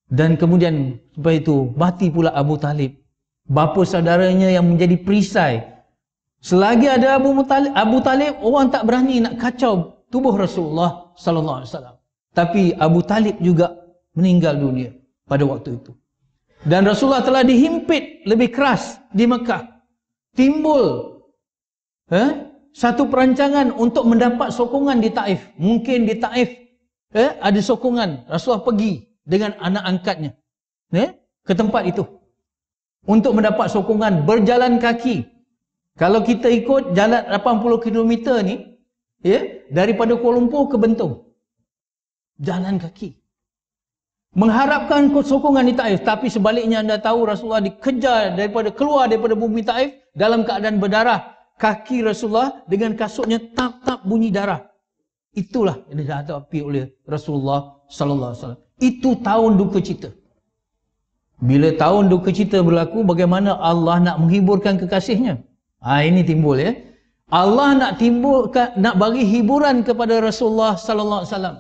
Dan kemudian sebab itu mati pula Abu Talib. Bapa saudaranya yang menjadi perisai. Selagi ada Abu Talib, Abu Talib orang tak berani nak kacau tubuh Rasulullah sallallahu alaihi wasallam. Tapi Abu Talib juga meninggal dunia pada waktu itu. Dan Rasulullah telah dihimpit lebih keras di Mekah. Timbul eh, satu perancangan untuk mendapat sokongan di Taif. Mungkin di Taif eh, ada sokongan. Rasulullah pergi dengan anak angkatnya eh, ke tempat itu. Untuk mendapat sokongan berjalan kaki. Kalau kita ikut jalan 80 km ni, ya, eh, daripada Kuala Lumpur ke Bentong. Jalan kaki mengharapkan sokongan di Taif tapi sebaliknya anda tahu Rasulullah dikejar daripada keluar daripada bumi Taif dalam keadaan berdarah kaki Rasulullah dengan kasutnya tap tap bunyi darah itulah yang dihadapi oleh Rasulullah sallallahu alaihi wasallam itu tahun duka cita bila tahun duka cita berlaku bagaimana Allah nak menghiburkan kekasihnya ha, ini timbul ya Allah nak timbul nak bagi hiburan kepada Rasulullah sallallahu alaihi wasallam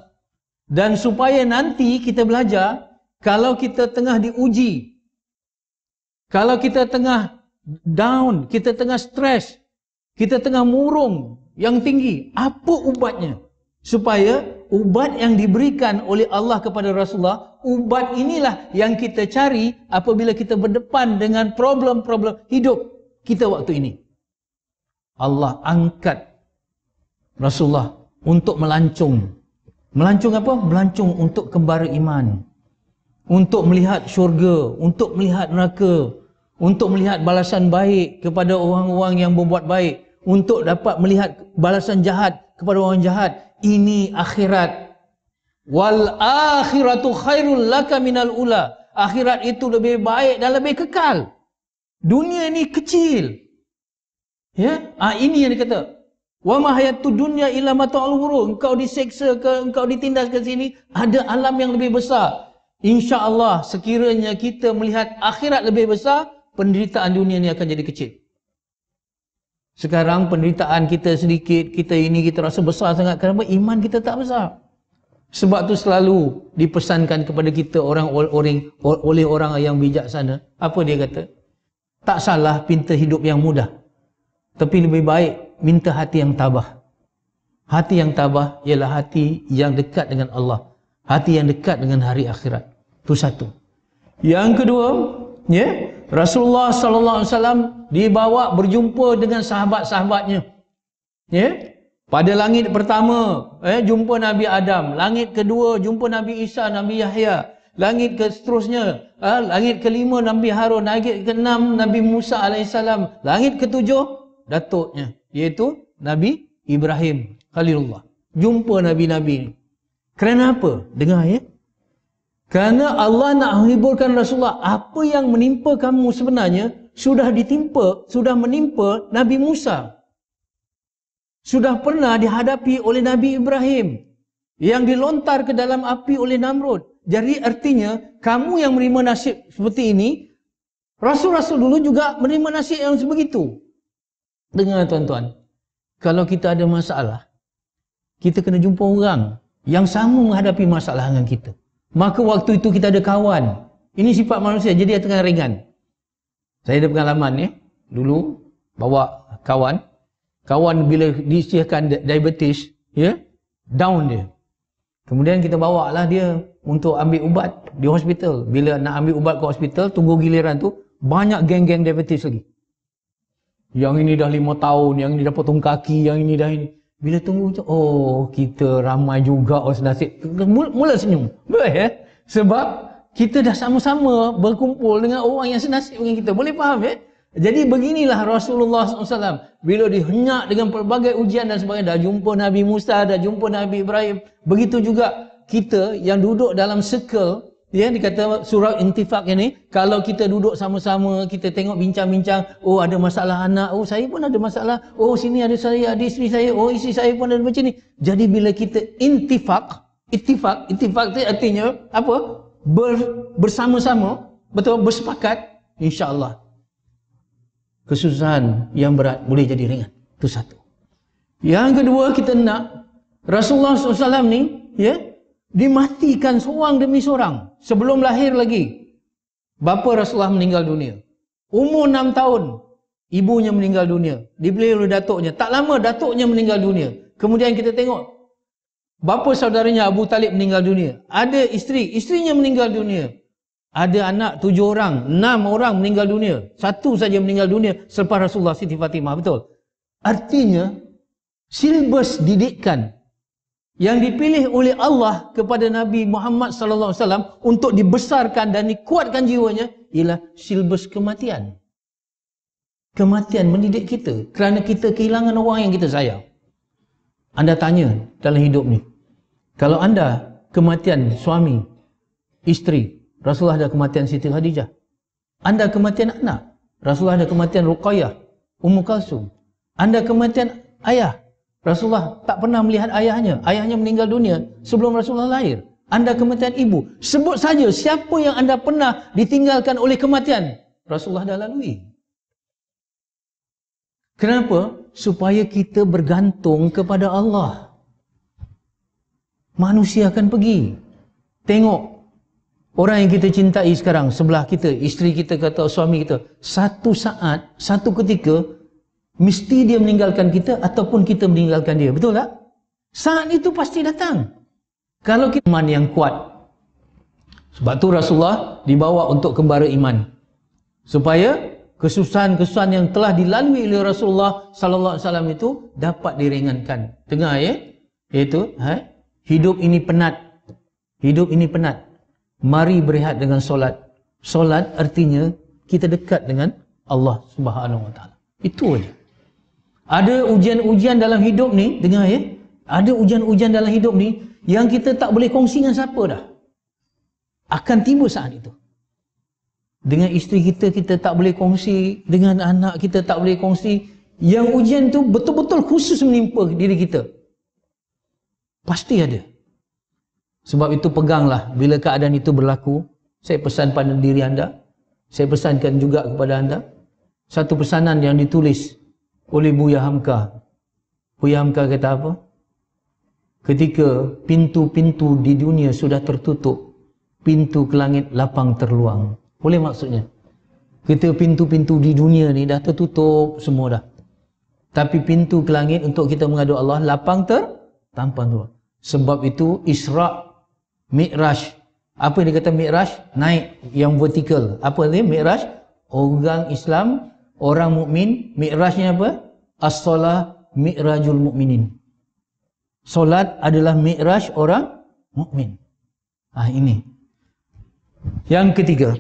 dan supaya nanti kita belajar kalau kita tengah diuji. Kalau kita tengah down, kita tengah stres, kita tengah murung yang tinggi, apa ubatnya? Supaya ubat yang diberikan oleh Allah kepada Rasulullah, ubat inilah yang kita cari apabila kita berdepan dengan problem-problem hidup kita waktu ini. Allah angkat Rasulullah untuk melancung Melancung apa? Melancung untuk kembara iman. Untuk melihat syurga, untuk melihat neraka, untuk melihat balasan baik kepada orang-orang yang berbuat baik, untuk dapat melihat balasan jahat kepada orang jahat. Ini akhirat. Wal akhiratu khairul laka minal ula. Akhirat itu lebih baik dan lebih kekal. Dunia ini kecil. Ya, ah ini yang dia Wa ma hayatud dunya illa mata'ul ghurur. Engkau diseksa ke engkau ditindas ke sini, ada alam yang lebih besar. Insya-Allah sekiranya kita melihat akhirat lebih besar, penderitaan dunia ini akan jadi kecil. Sekarang penderitaan kita sedikit, kita ini kita rasa besar sangat kerana iman kita tak besar. Sebab tu selalu dipesankan kepada kita orang orang oleh orang yang bijak sana. Apa dia kata? Tak salah pinta hidup yang mudah. Tapi lebih baik minta hati yang tabah. Hati yang tabah ialah hati yang dekat dengan Allah. Hati yang dekat dengan hari akhirat. Itu satu. Yang kedua, ya, Rasulullah sallallahu alaihi wasallam dibawa berjumpa dengan sahabat-sahabatnya. Ya. Pada langit pertama, eh, jumpa Nabi Adam. Langit kedua, jumpa Nabi Isa, Nabi Yahya. Langit ke seterusnya, eh, langit kelima Nabi Harun, langit keenam Nabi Musa alaihissalam, langit ketujuh datuknya iaitu Nabi Ibrahim Khalilullah. Jumpa Nabi-Nabi ni. Kerana apa? Dengar ya. Kerana Allah nak hiburkan Rasulullah. Apa yang menimpa kamu sebenarnya sudah ditimpa, sudah menimpa Nabi Musa. Sudah pernah dihadapi oleh Nabi Ibrahim. Yang dilontar ke dalam api oleh Namrud. Jadi artinya kamu yang menerima nasib seperti ini. Rasul-rasul dulu juga menerima nasib yang sebegitu. Dengar tuan-tuan. Kalau kita ada masalah, kita kena jumpa orang yang sama menghadapi masalah dengan kita. Maka waktu itu kita ada kawan. Ini sifat manusia, jadi dia tengah ringan. Saya ada pengalaman ya, dulu bawa kawan. Kawan bila disiakan diabetes, ya, down dia. Kemudian kita bawa lah dia untuk ambil ubat di hospital. Bila nak ambil ubat ke hospital, tunggu giliran tu, banyak geng-geng diabetes lagi. Yang ini dah lima tahun, yang ini dah potong kaki, yang ini dah ini. Bila tunggu macam, oh kita ramai juga os oh, nasib. Mula, mula senyum. Boleh ya? Sebab kita dah sama-sama berkumpul dengan orang yang senasib dengan kita. Boleh faham ya? Jadi beginilah Rasulullah SAW. Bila dihenyak dengan pelbagai ujian dan sebagainya. Dah jumpa Nabi Musa, dah jumpa Nabi Ibrahim. Begitu juga kita yang duduk dalam circle Ya, dikata surau intifak ini, kalau kita duduk sama-sama, kita tengok bincang-bincang, oh ada masalah anak, oh saya pun ada masalah, oh sini ada saya, ada isteri saya, oh isteri saya pun ada macam ni. Jadi bila kita intifak, intifak, intifak itu artinya apa? Ber, bersama-sama, betul bersepakat, insyaAllah. Kesusahan yang berat boleh jadi ringan. Itu satu. Yang kedua kita nak, Rasulullah SAW ni, ya, yeah, Dimatikan seorang demi seorang. Sebelum lahir lagi. Bapa Rasulullah meninggal dunia. Umur enam tahun. Ibunya meninggal dunia. Dibeli oleh datuknya. Tak lama datuknya meninggal dunia. Kemudian kita tengok. Bapa saudaranya Abu Talib meninggal dunia. Ada isteri. Isterinya meninggal dunia. Ada anak tujuh orang. enam orang meninggal dunia. Satu saja meninggal dunia. Selepas Rasulullah Siti Fatimah. Betul. Artinya. Silbus didikan yang dipilih oleh Allah kepada Nabi Muhammad sallallahu alaihi wasallam untuk dibesarkan dan dikuatkan jiwanya ialah silbus kematian. Kematian mendidik kita kerana kita kehilangan orang yang kita sayang. Anda tanya dalam hidup ni. Kalau anda kematian suami, isteri, Rasulullah ada kematian Siti Khadijah. Anda kematian anak, Rasulullah ada kematian Ruqayyah, Ummu Kalsum. Anda kematian ayah, Rasulullah tak pernah melihat ayahnya. Ayahnya meninggal dunia sebelum Rasulullah lahir. Anda kematian ibu. Sebut saja siapa yang anda pernah ditinggalkan oleh kematian. Rasulullah dah lalui. Kenapa? Supaya kita bergantung kepada Allah. Manusia akan pergi. Tengok. Orang yang kita cintai sekarang. Sebelah kita. Isteri kita kata suami kita. Satu saat. Satu ketika. Satu ketika mesti dia meninggalkan kita ataupun kita meninggalkan dia. Betul tak? Saat itu pasti datang. Kalau kita iman yang kuat. Sebab tu Rasulullah dibawa untuk kembara iman. Supaya kesusahan-kesusahan yang telah dilalui oleh Rasulullah sallallahu alaihi wasallam itu dapat diringankan. Tengah ya. Iaitu ha? hidup ini penat. Hidup ini penat. Mari berehat dengan solat. Solat artinya kita dekat dengan Allah Subhanahu wa taala. Itu aja. Ada ujian-ujian dalam hidup ni, dengar ya. Ada ujian-ujian dalam hidup ni yang kita tak boleh kongsi dengan siapa dah. Akan timbul saat itu. Dengan isteri kita, kita tak boleh kongsi. Dengan anak kita tak boleh kongsi. Yang ujian tu betul-betul khusus menimpa diri kita. Pasti ada. Sebab itu peganglah bila keadaan itu berlaku. Saya pesan pada diri anda. Saya pesankan juga kepada anda. Satu pesanan yang ditulis oleh Buya Hamka. Buya Hamka kata apa? Ketika pintu-pintu di dunia sudah tertutup, pintu ke langit lapang terluang. Boleh maksudnya? Kita pintu-pintu di dunia ni dah tertutup semua dah. Tapi pintu ke langit untuk kita mengadu Allah lapang ter tanpa tu. Sebab itu Isra' Mi'raj. Apa yang dia kata Mi'raj? Naik yang vertikal. Apa dia Mi'raj? Orang Islam orang mukmin mi'rajnya apa? As-salah mi'rajul mukminin. Solat adalah mi'raj orang mukmin. Ah ini. Yang ketiga.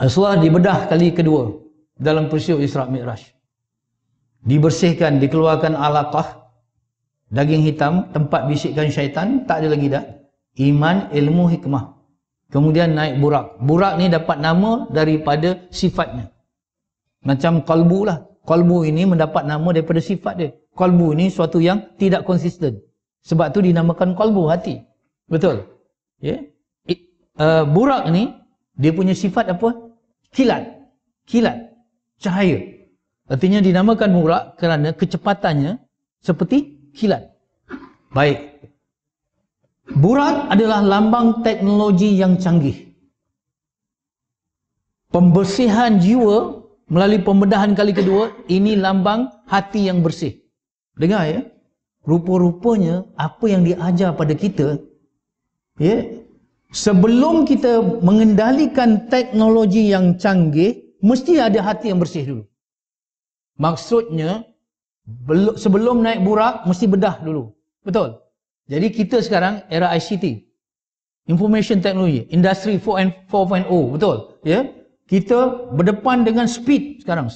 Rasulullah dibedah kali kedua dalam peristiwa Isra Mi'raj. Dibersihkan, dikeluarkan alaqah daging hitam tempat bisikkan syaitan tak ada lagi dah. Iman, ilmu, hikmah. Kemudian naik burak. Burak ni dapat nama daripada sifatnya. Macam kalbu lah. Kalbu ini mendapat nama daripada sifat dia. Kalbu ini suatu yang tidak konsisten. Sebab tu dinamakan kalbu, hati. Betul? Yeah? Ya? uh, burak ni, dia punya sifat apa? Kilat. Kilat. Cahaya. Artinya dinamakan burak kerana kecepatannya seperti kilat. Baik. Burak adalah lambang teknologi yang canggih. Pembersihan jiwa melalui pembedahan kali kedua, ini lambang hati yang bersih. Dengar ya. Rupa-rupanya apa yang diajar pada kita ya, sebelum kita mengendalikan teknologi yang canggih, mesti ada hati yang bersih dulu. Maksudnya sebelum naik burak mesti bedah dulu. Betul. Jadi kita sekarang era ICT. Information technology, industry 4.0, betul? Ya. Yeah? kita berdepan dengan speed sekarang.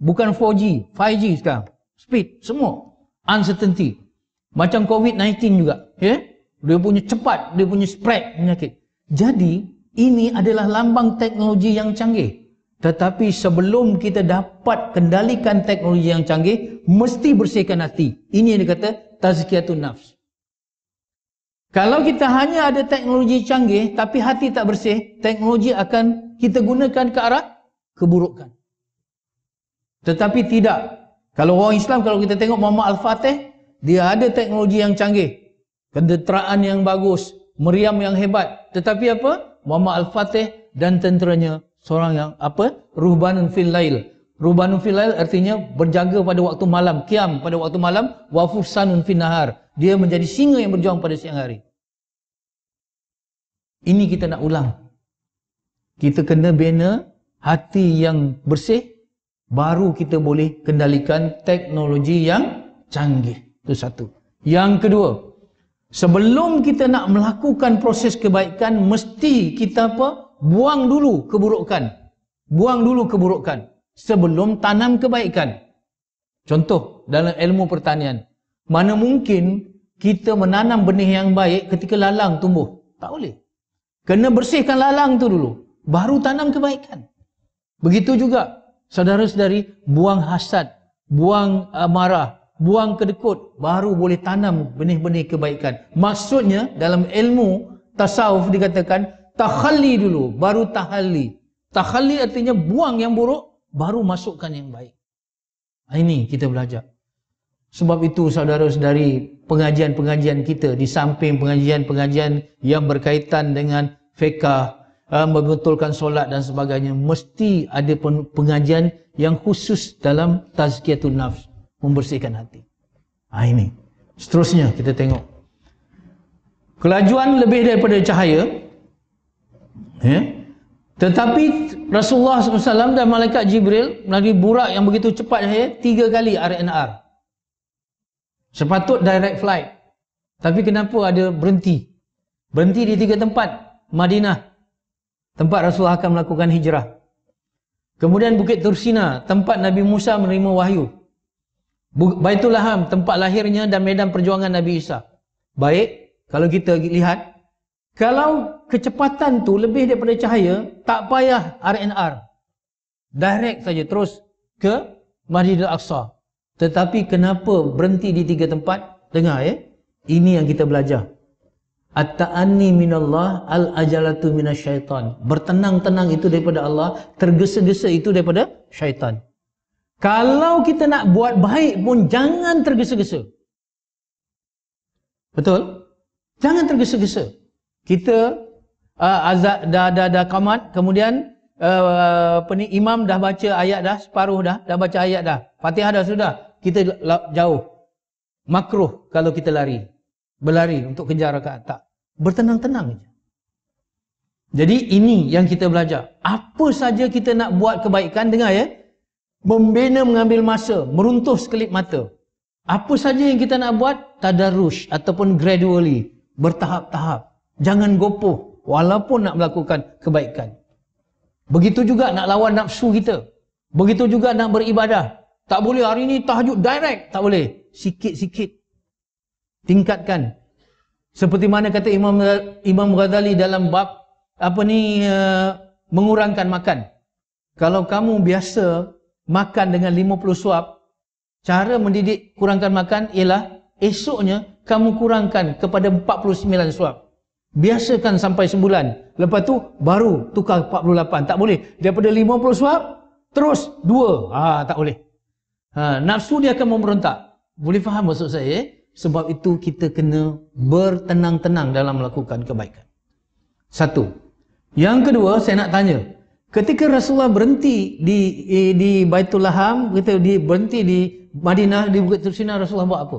Bukan 4G, 5G sekarang. Speed, semua. Uncertainty. Macam COVID-19 juga. Yeah? Dia punya cepat, dia punya spread penyakit. Jadi, ini adalah lambang teknologi yang canggih. Tetapi sebelum kita dapat kendalikan teknologi yang canggih, mesti bersihkan hati. Ini yang dikata, kata, tazkiyatun nafs. Kalau kita hanya ada teknologi canggih tapi hati tak bersih, teknologi akan kita gunakan ke arah keburukan. Tetapi tidak. Kalau orang Islam, kalau kita tengok Muhammad Al-Fatih, dia ada teknologi yang canggih. Kenderaan yang bagus, meriam yang hebat. Tetapi apa? Muhammad Al-Fatih dan tenteranya seorang yang apa? Ruhbanun fil lail. Rubanun filail artinya berjaga pada waktu malam, kiam pada waktu malam, wafusanun finahar. Dia menjadi singa yang berjuang pada siang hari. Ini kita nak ulang. Kita kena bina hati yang bersih, baru kita boleh kendalikan teknologi yang canggih. Itu satu. Yang kedua, sebelum kita nak melakukan proses kebaikan, mesti kita apa? Buang dulu keburukan. Buang dulu keburukan sebelum tanam kebaikan. Contoh dalam ilmu pertanian, mana mungkin kita menanam benih yang baik ketika lalang tumbuh? Tak boleh. Kena bersihkan lalang tu dulu, baru tanam kebaikan. Begitu juga saudara-saudari, buang hasad, buang amarah, uh, buang kedekut, baru boleh tanam benih-benih kebaikan. Maksudnya dalam ilmu tasawuf dikatakan tahalli dulu, baru tahalli. Tahalli artinya buang yang buruk, baru masukkan yang baik. Ini kita belajar. Sebab itu saudara-saudari pengajian-pengajian kita di samping pengajian-pengajian yang berkaitan dengan fiqah, eh, membetulkan solat dan sebagainya mesti ada pengajian yang khusus dalam tazkiyatun nafs membersihkan hati. Ha, ini. Seterusnya kita tengok. Kelajuan lebih daripada cahaya. Ya. Yeah? Tetapi Rasulullah SAW dan Malaikat Jibril melalui burak yang begitu cepat saya, tiga kali RNR. Sepatut direct flight. Tapi kenapa ada berhenti? Berhenti di tiga tempat. Madinah, tempat Rasulullah akan melakukan hijrah. Kemudian Bukit Tursina, tempat Nabi Musa menerima wahyu. Baitul Laham, tempat lahirnya dan medan perjuangan Nabi Isa. Baik, kalau kita lihat, kalau kecepatan tu lebih daripada cahaya, tak payah RNR. Direct saja terus ke Masjid Al-Aqsa. Tetapi kenapa berhenti di tiga tempat? Dengar ya. Ini yang kita belajar. At-ta'anni minallah al-ajalatu minasyaitan. Bertenang-tenang itu daripada Allah, tergesa-gesa itu daripada syaitan. Kalau kita nak buat baik pun jangan tergesa-gesa. Betul? Jangan tergesa-gesa kita uh, azad dah dah dah qamat kemudian uh, apa ni imam dah baca ayat dah separuh dah dah baca ayat dah Fatihah dah sudah kita jauh makruh kalau kita lari berlari untuk kejar rakaat tak bertenang-tenang jadi ini yang kita belajar apa saja kita nak buat kebaikan dengar ya membina mengambil masa meruntuh sekelip mata apa saja yang kita nak buat tadarus ataupun gradually bertahap-tahap Jangan gopoh walaupun nak melakukan kebaikan. Begitu juga nak lawan nafsu kita. Begitu juga nak beribadah. Tak boleh hari ini tahajud direct. Tak boleh. Sikit-sikit. Tingkatkan. Seperti mana kata Imam Imam Ghazali dalam bab apa ni uh, mengurangkan makan. Kalau kamu biasa makan dengan 50 suap, cara mendidik kurangkan makan ialah esoknya kamu kurangkan kepada 49 suap biasakan sampai sebulan. Lepas tu baru tukar 48. Tak boleh. Daripada 50 suap, terus 2. Ha, tak boleh. Ha, nafsu dia akan memberontak. Boleh faham maksud saya? Eh? Sebab itu kita kena bertenang-tenang dalam melakukan kebaikan. Satu. Yang kedua, saya nak tanya. Ketika Rasulullah berhenti di di Baitul Laham, kita di berhenti di Madinah di Bukit Tursina Rasulullah buat apa?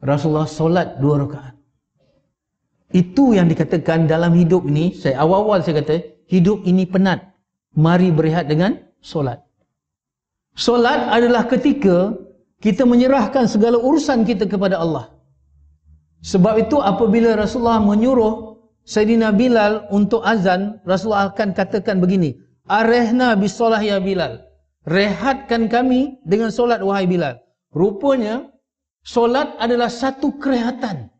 Rasulullah solat dua rakaat. Itu yang dikatakan dalam hidup ini, saya awal-awal saya kata, hidup ini penat. Mari berehat dengan solat. Solat adalah ketika kita menyerahkan segala urusan kita kepada Allah. Sebab itu apabila Rasulullah menyuruh Sayyidina Bilal untuk azan, Rasulullah akan katakan begini, Arehna bisolah ya Bilal. Rehatkan kami dengan solat wahai Bilal. Rupanya, solat adalah satu kerehatan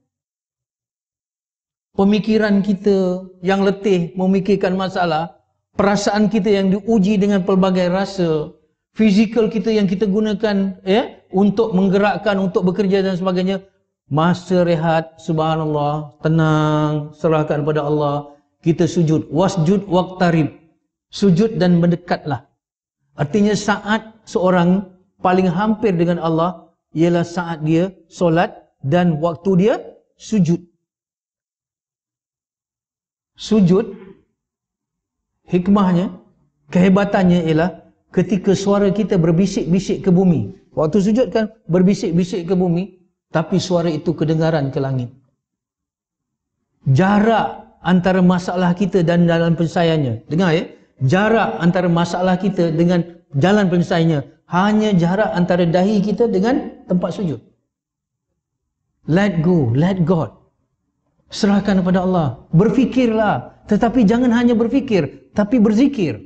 pemikiran kita yang letih memikirkan masalah, perasaan kita yang diuji dengan pelbagai rasa, fizikal kita yang kita gunakan ya eh, untuk menggerakkan, untuk bekerja dan sebagainya, masa rehat subhanallah, tenang, serahkan pada Allah, kita sujud, wasjud waqtarib. Sujud dan mendekatlah. Artinya saat seorang paling hampir dengan Allah ialah saat dia solat dan waktu dia sujud sujud hikmahnya kehebatannya ialah ketika suara kita berbisik-bisik ke bumi waktu sujud kan berbisik-bisik ke bumi tapi suara itu kedengaran ke langit jarak antara masalah kita dan dalam penyelesaiannya dengar ya jarak antara masalah kita dengan jalan penyelesaiannya hanya jarak antara dahi kita dengan tempat sujud let go let god Serahkan kepada Allah. Berfikirlah. Tetapi jangan hanya berfikir. Tapi berzikir.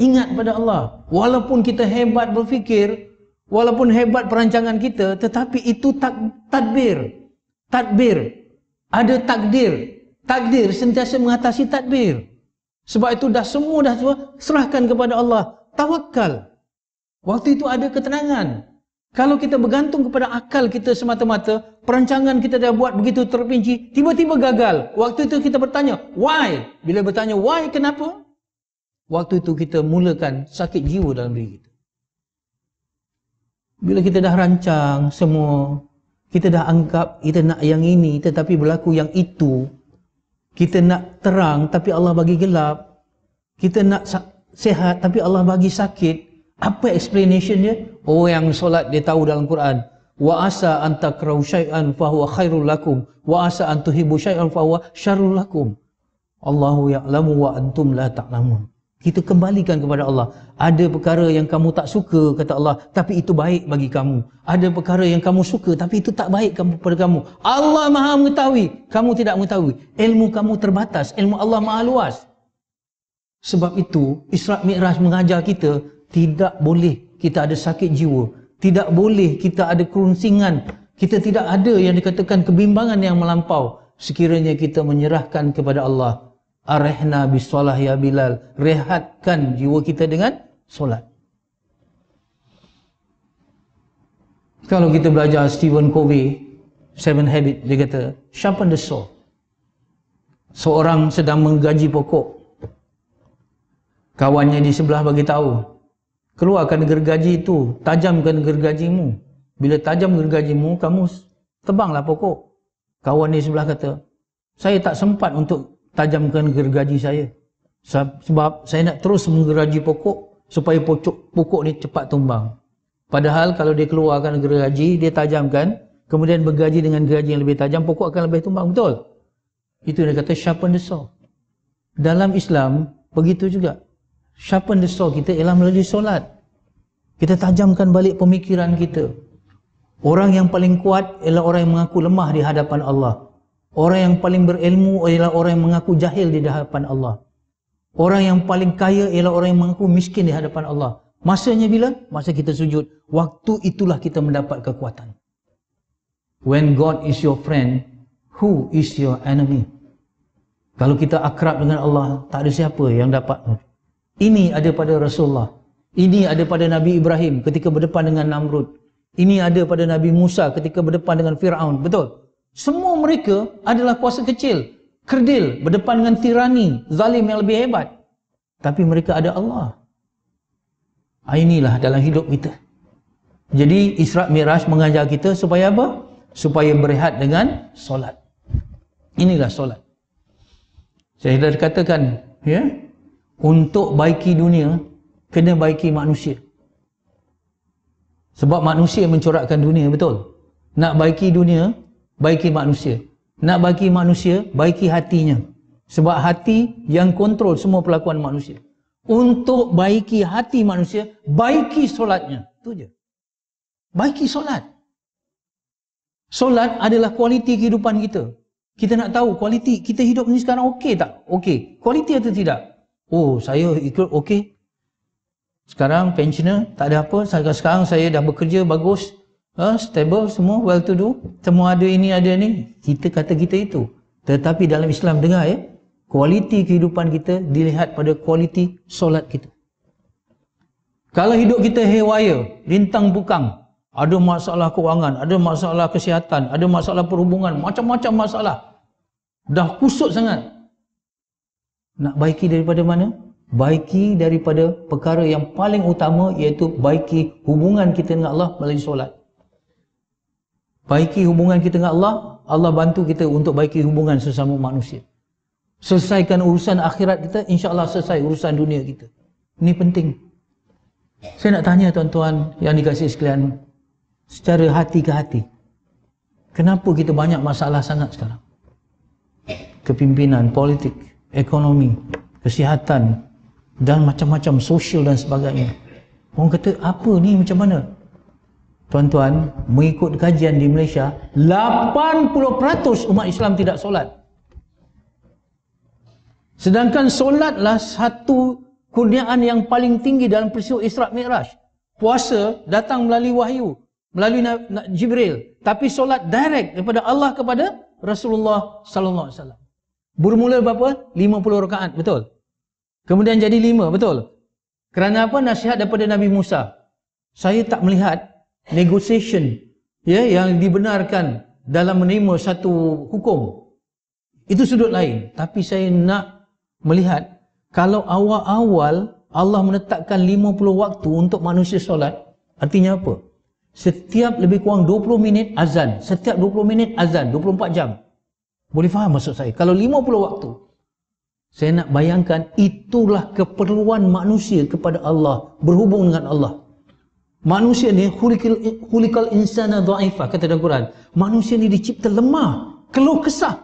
Ingat pada Allah. Walaupun kita hebat berfikir. Walaupun hebat perancangan kita. Tetapi itu tak, tadbir. Tadbir. Ada takdir. Takdir sentiasa mengatasi tadbir. Sebab itu dah semua dah semua. Serahkan kepada Allah. Tawakal. Waktu itu ada ketenangan. Kalau kita bergantung kepada akal kita semata-mata, perancangan kita dah buat begitu terpinci, tiba-tiba gagal. Waktu itu kita bertanya, why? Bila bertanya, why? Kenapa? Waktu itu kita mulakan sakit jiwa dalam diri kita. Bila kita dah rancang semua, kita dah anggap kita nak yang ini tetapi berlaku yang itu. Kita nak terang tapi Allah bagi gelap. Kita nak sehat tapi Allah bagi sakit. Apa explanation dia? Oh yang solat dia tahu dalam Quran. Wa asa anta krau syai'an fahuwa khairul lakum. Wa asa antuhibu syai'an fahuwa syarul lakum. Allahu ya'lamu wa antum la ta'lamun. Kita kembalikan kepada Allah. Ada perkara yang kamu tak suka, kata Allah. Tapi itu baik bagi kamu. Ada perkara yang kamu suka, tapi itu tak baik kepada kamu. Allah maha mengetahui. Kamu tidak mengetahui. Ilmu kamu terbatas. Ilmu Allah maha luas. Sebab itu, Isra' Mi'raj mengajar kita tidak boleh kita ada sakit jiwa. Tidak boleh kita ada kerunsingan. Kita tidak ada yang dikatakan kebimbangan yang melampau. Sekiranya kita menyerahkan kepada Allah. Arehna bisolah ya Bilal. Rehatkan jiwa kita dengan solat. Kalau kita belajar Stephen Covey, Seven Habit, dia kata, sharpen the saw. Seorang sedang menggaji pokok. Kawannya di sebelah bagi tahu, keluarkan gergaji itu, tajamkan gergajimu. Bila tajam gergajimu, kamu tebanglah pokok. Kawan ni sebelah kata, saya tak sempat untuk tajamkan gergaji saya. Sebab saya nak terus menggeraji pokok supaya pokok, pokok ni cepat tumbang. Padahal kalau dia keluarkan gergaji, dia tajamkan, kemudian bergaji dengan gergaji yang lebih tajam, pokok akan lebih tumbang. Betul? Itu dia kata sharpen the Dalam Islam, begitu juga sharpen the saw kita ialah melalui solat. Kita tajamkan balik pemikiran kita. Orang yang paling kuat ialah orang yang mengaku lemah di hadapan Allah. Orang yang paling berilmu ialah orang yang mengaku jahil di hadapan Allah. Orang yang paling kaya ialah orang yang mengaku miskin di hadapan Allah. Masanya bila? Masa kita sujud. Waktu itulah kita mendapat kekuatan. When God is your friend, who is your enemy? Kalau kita akrab dengan Allah, tak ada siapa yang dapat. Ini ada pada Rasulullah. Ini ada pada Nabi Ibrahim ketika berdepan dengan Namrud. Ini ada pada Nabi Musa ketika berdepan dengan Fir'aun. Betul? Semua mereka adalah kuasa kecil. Kerdil berdepan dengan tirani. Zalim yang lebih hebat. Tapi mereka ada Allah. Ah, inilah dalam hidup kita. Jadi Isra' Miraj mengajar kita supaya apa? Supaya berehat dengan solat. Inilah solat. Saya dah katakan, ya, untuk baiki dunia kena baiki manusia sebab manusia mencorakkan dunia betul nak baiki dunia baiki manusia nak baiki manusia baiki hatinya sebab hati yang kontrol semua perlakuan manusia untuk baiki hati manusia baiki solatnya tu je baiki solat solat adalah kualiti kehidupan kita kita nak tahu kualiti kita hidup ni sekarang okey tak okey kualiti atau tidak Oh, saya ikut okey. Sekarang pensioner, tak ada apa. Sekarang saya dah bekerja bagus. Uh, stable semua, well to do. Semua ada ini, ada ini. Kita kata kita itu. Tetapi dalam Islam, dengar ya. Kualiti kehidupan kita dilihat pada kualiti solat kita. Kalau hidup kita haywire, rintang bukang, ada masalah kewangan, ada masalah kesihatan, ada masalah perhubungan, macam-macam masalah. Dah kusut sangat. Nak baiki daripada mana? Baiki daripada perkara yang paling utama iaitu baiki hubungan kita dengan Allah melalui solat. Baiki hubungan kita dengan Allah, Allah bantu kita untuk baiki hubungan sesama manusia. Selesaikan urusan akhirat kita, insya-Allah selesai urusan dunia kita. Ini penting. Saya nak tanya tuan-tuan yang dikasih sekalian secara hati ke hati. Kenapa kita banyak masalah sangat sekarang? Kepimpinan, politik, ekonomi, kesihatan dan macam-macam sosial dan sebagainya. Orang kata, apa ni macam mana? Tuan-tuan, mengikut kajian di Malaysia, 80% umat Islam tidak solat. Sedangkan solatlah satu kurniaan yang paling tinggi dalam peristiwa Isra' Mi'raj. Puasa datang melalui wahyu, melalui Jibril. Tapi solat direct daripada Allah kepada Rasulullah Sallallahu Alaihi Wasallam. Bermula berapa? 50 rakaat, betul? Kemudian jadi 5, betul? Kerana apa? Nasihat daripada Nabi Musa. Saya tak melihat negotiation ya yang dibenarkan dalam menerima satu hukum. Itu sudut lain, tapi saya nak melihat kalau awal-awal Allah menetapkan 50 waktu untuk manusia solat, artinya apa? Setiap lebih kurang 20 minit azan, setiap 20 minit azan, 24 jam. Boleh faham maksud saya? Kalau 50 waktu, saya nak bayangkan itulah keperluan manusia kepada Allah, berhubung dengan Allah. Manusia ni hulikal hulikal insana dhaifah kata dalam Quran. Manusia ni dicipta lemah, keluh kesah.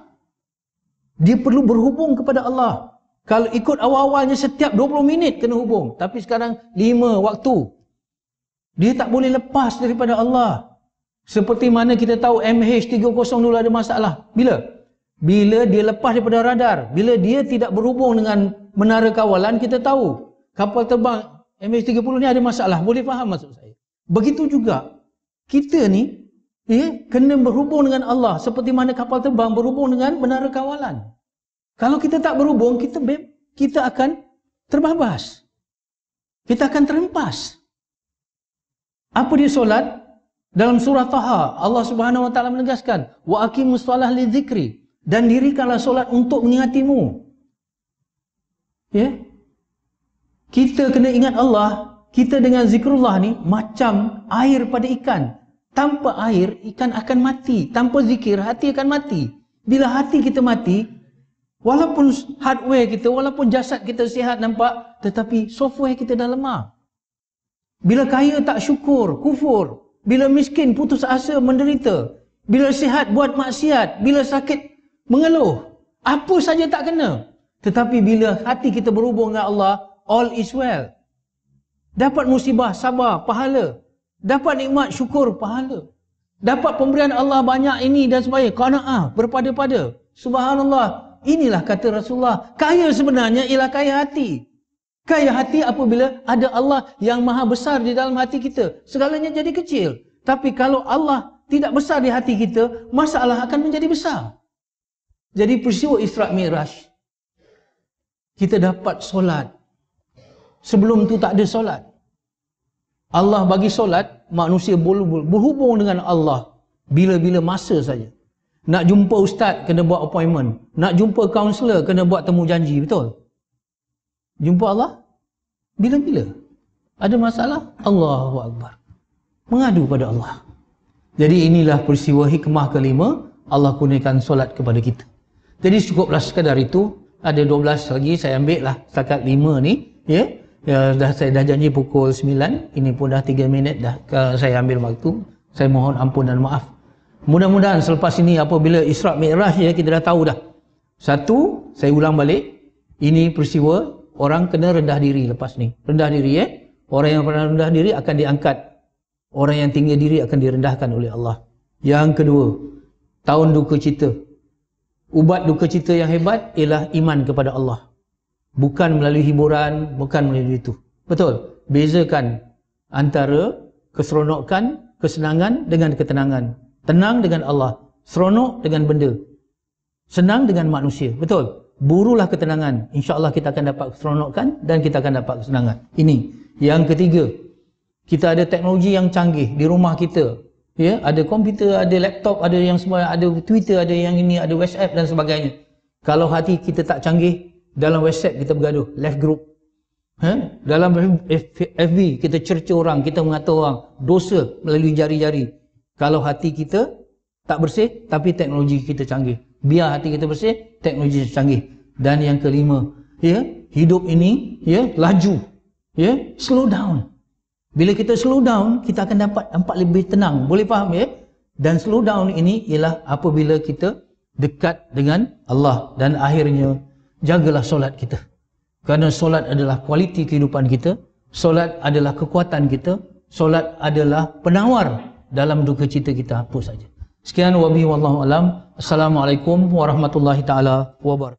Dia perlu berhubung kepada Allah. Kalau ikut awal-awalnya setiap 20 minit kena hubung, tapi sekarang 5 waktu. Dia tak boleh lepas daripada Allah. Seperti mana kita tahu MH30 ada masalah. Bila? Bila dia lepas daripada radar, bila dia tidak berhubung dengan menara kawalan, kita tahu kapal terbang MH30 ni ada masalah. Boleh faham maksud saya? Begitu juga, kita ni eh, kena berhubung dengan Allah seperti mana kapal terbang berhubung dengan menara kawalan. Kalau kita tak berhubung, kita kita akan terbabas. Kita akan terhempas. Apa dia solat? Dalam surah Taha, Allah Subhanahu Wa Taala menegaskan, wa aqimus salah li dzikri dan dirikanlah solat untuk mengingatimu. Ya. Yeah? Kita kena ingat Allah, kita dengan zikrullah ni macam air pada ikan. Tanpa air ikan akan mati, tanpa zikir hati akan mati. Bila hati kita mati, walaupun hardware kita, walaupun jasad kita sihat nampak, tetapi software kita dah lemah. Bila kaya tak syukur, kufur. Bila miskin putus asa menderita. Bila sihat buat maksiat, bila sakit mengeluh. Apa saja tak kena. Tetapi bila hati kita berhubung dengan Allah, all is well. Dapat musibah, sabar, pahala. Dapat nikmat, syukur, pahala. Dapat pemberian Allah banyak ini dan sebagainya. Kana'ah, berpada-pada. Subhanallah. Inilah kata Rasulullah. Kaya sebenarnya ialah kaya hati. Kaya hati apabila ada Allah yang maha besar di dalam hati kita. Segalanya jadi kecil. Tapi kalau Allah tidak besar di hati kita, masalah akan menjadi besar. Jadi peristiwa Israq Miraj kita dapat solat. Sebelum tu tak ada solat. Allah bagi solat, manusia berhubung dengan Allah bila-bila masa saja. Nak jumpa ustaz kena buat appointment, nak jumpa kaunselor kena buat temu janji, betul? Jumpa Allah bila-bila. Ada masalah, Allahuakbar. Mengadu pada Allah. Jadi inilah peristiwa hikmah kelima Allah kurniakan solat kepada kita. Jadi cukuplah sekadar itu. Ada 12 lagi saya ambil lah setakat 5 ni. Ya. ya dah saya dah janji pukul 9. Ini pun dah 3 minit dah saya ambil waktu. Saya mohon ampun dan maaf. Mudah-mudahan selepas ini apabila Israq Mi'raj ya kita dah tahu dah. Satu, saya ulang balik. Ini peristiwa orang kena rendah diri lepas ni. Rendah diri ya. Orang yang pernah rendah diri akan diangkat. Orang yang tinggi diri akan direndahkan oleh Allah. Yang kedua, tahun duka cita ubat duka cita yang hebat ialah iman kepada Allah. Bukan melalui hiburan, bukan melalui itu. Betul? Bezakan antara keseronokan, kesenangan dengan ketenangan. Tenang dengan Allah. Seronok dengan benda. Senang dengan manusia. Betul? Burulah ketenangan. InsyaAllah kita akan dapat keseronokan dan kita akan dapat kesenangan. Ini. Yang ketiga. Kita ada teknologi yang canggih di rumah kita ya ada komputer ada laptop ada yang semua ada Twitter ada yang ini ada WhatsApp dan sebagainya kalau hati kita tak canggih dalam WhatsApp kita bergaduh left group ha? dalam FB kita cerca orang kita mengata orang dosa melalui jari-jari kalau hati kita tak bersih tapi teknologi kita canggih biar hati kita bersih teknologi kita canggih dan yang kelima ya hidup ini ya laju ya slow down bila kita slow down, kita akan dapat nampak lebih tenang. Boleh faham ya? Dan slow down ini ialah apabila kita dekat dengan Allah. Dan akhirnya, jagalah solat kita. Kerana solat adalah kualiti kehidupan kita. Solat adalah kekuatan kita. Solat adalah penawar dalam duka cita kita. Apa saja. Sekian wabi wallahu alam. Assalamualaikum warahmatullahi taala wabarakatuh.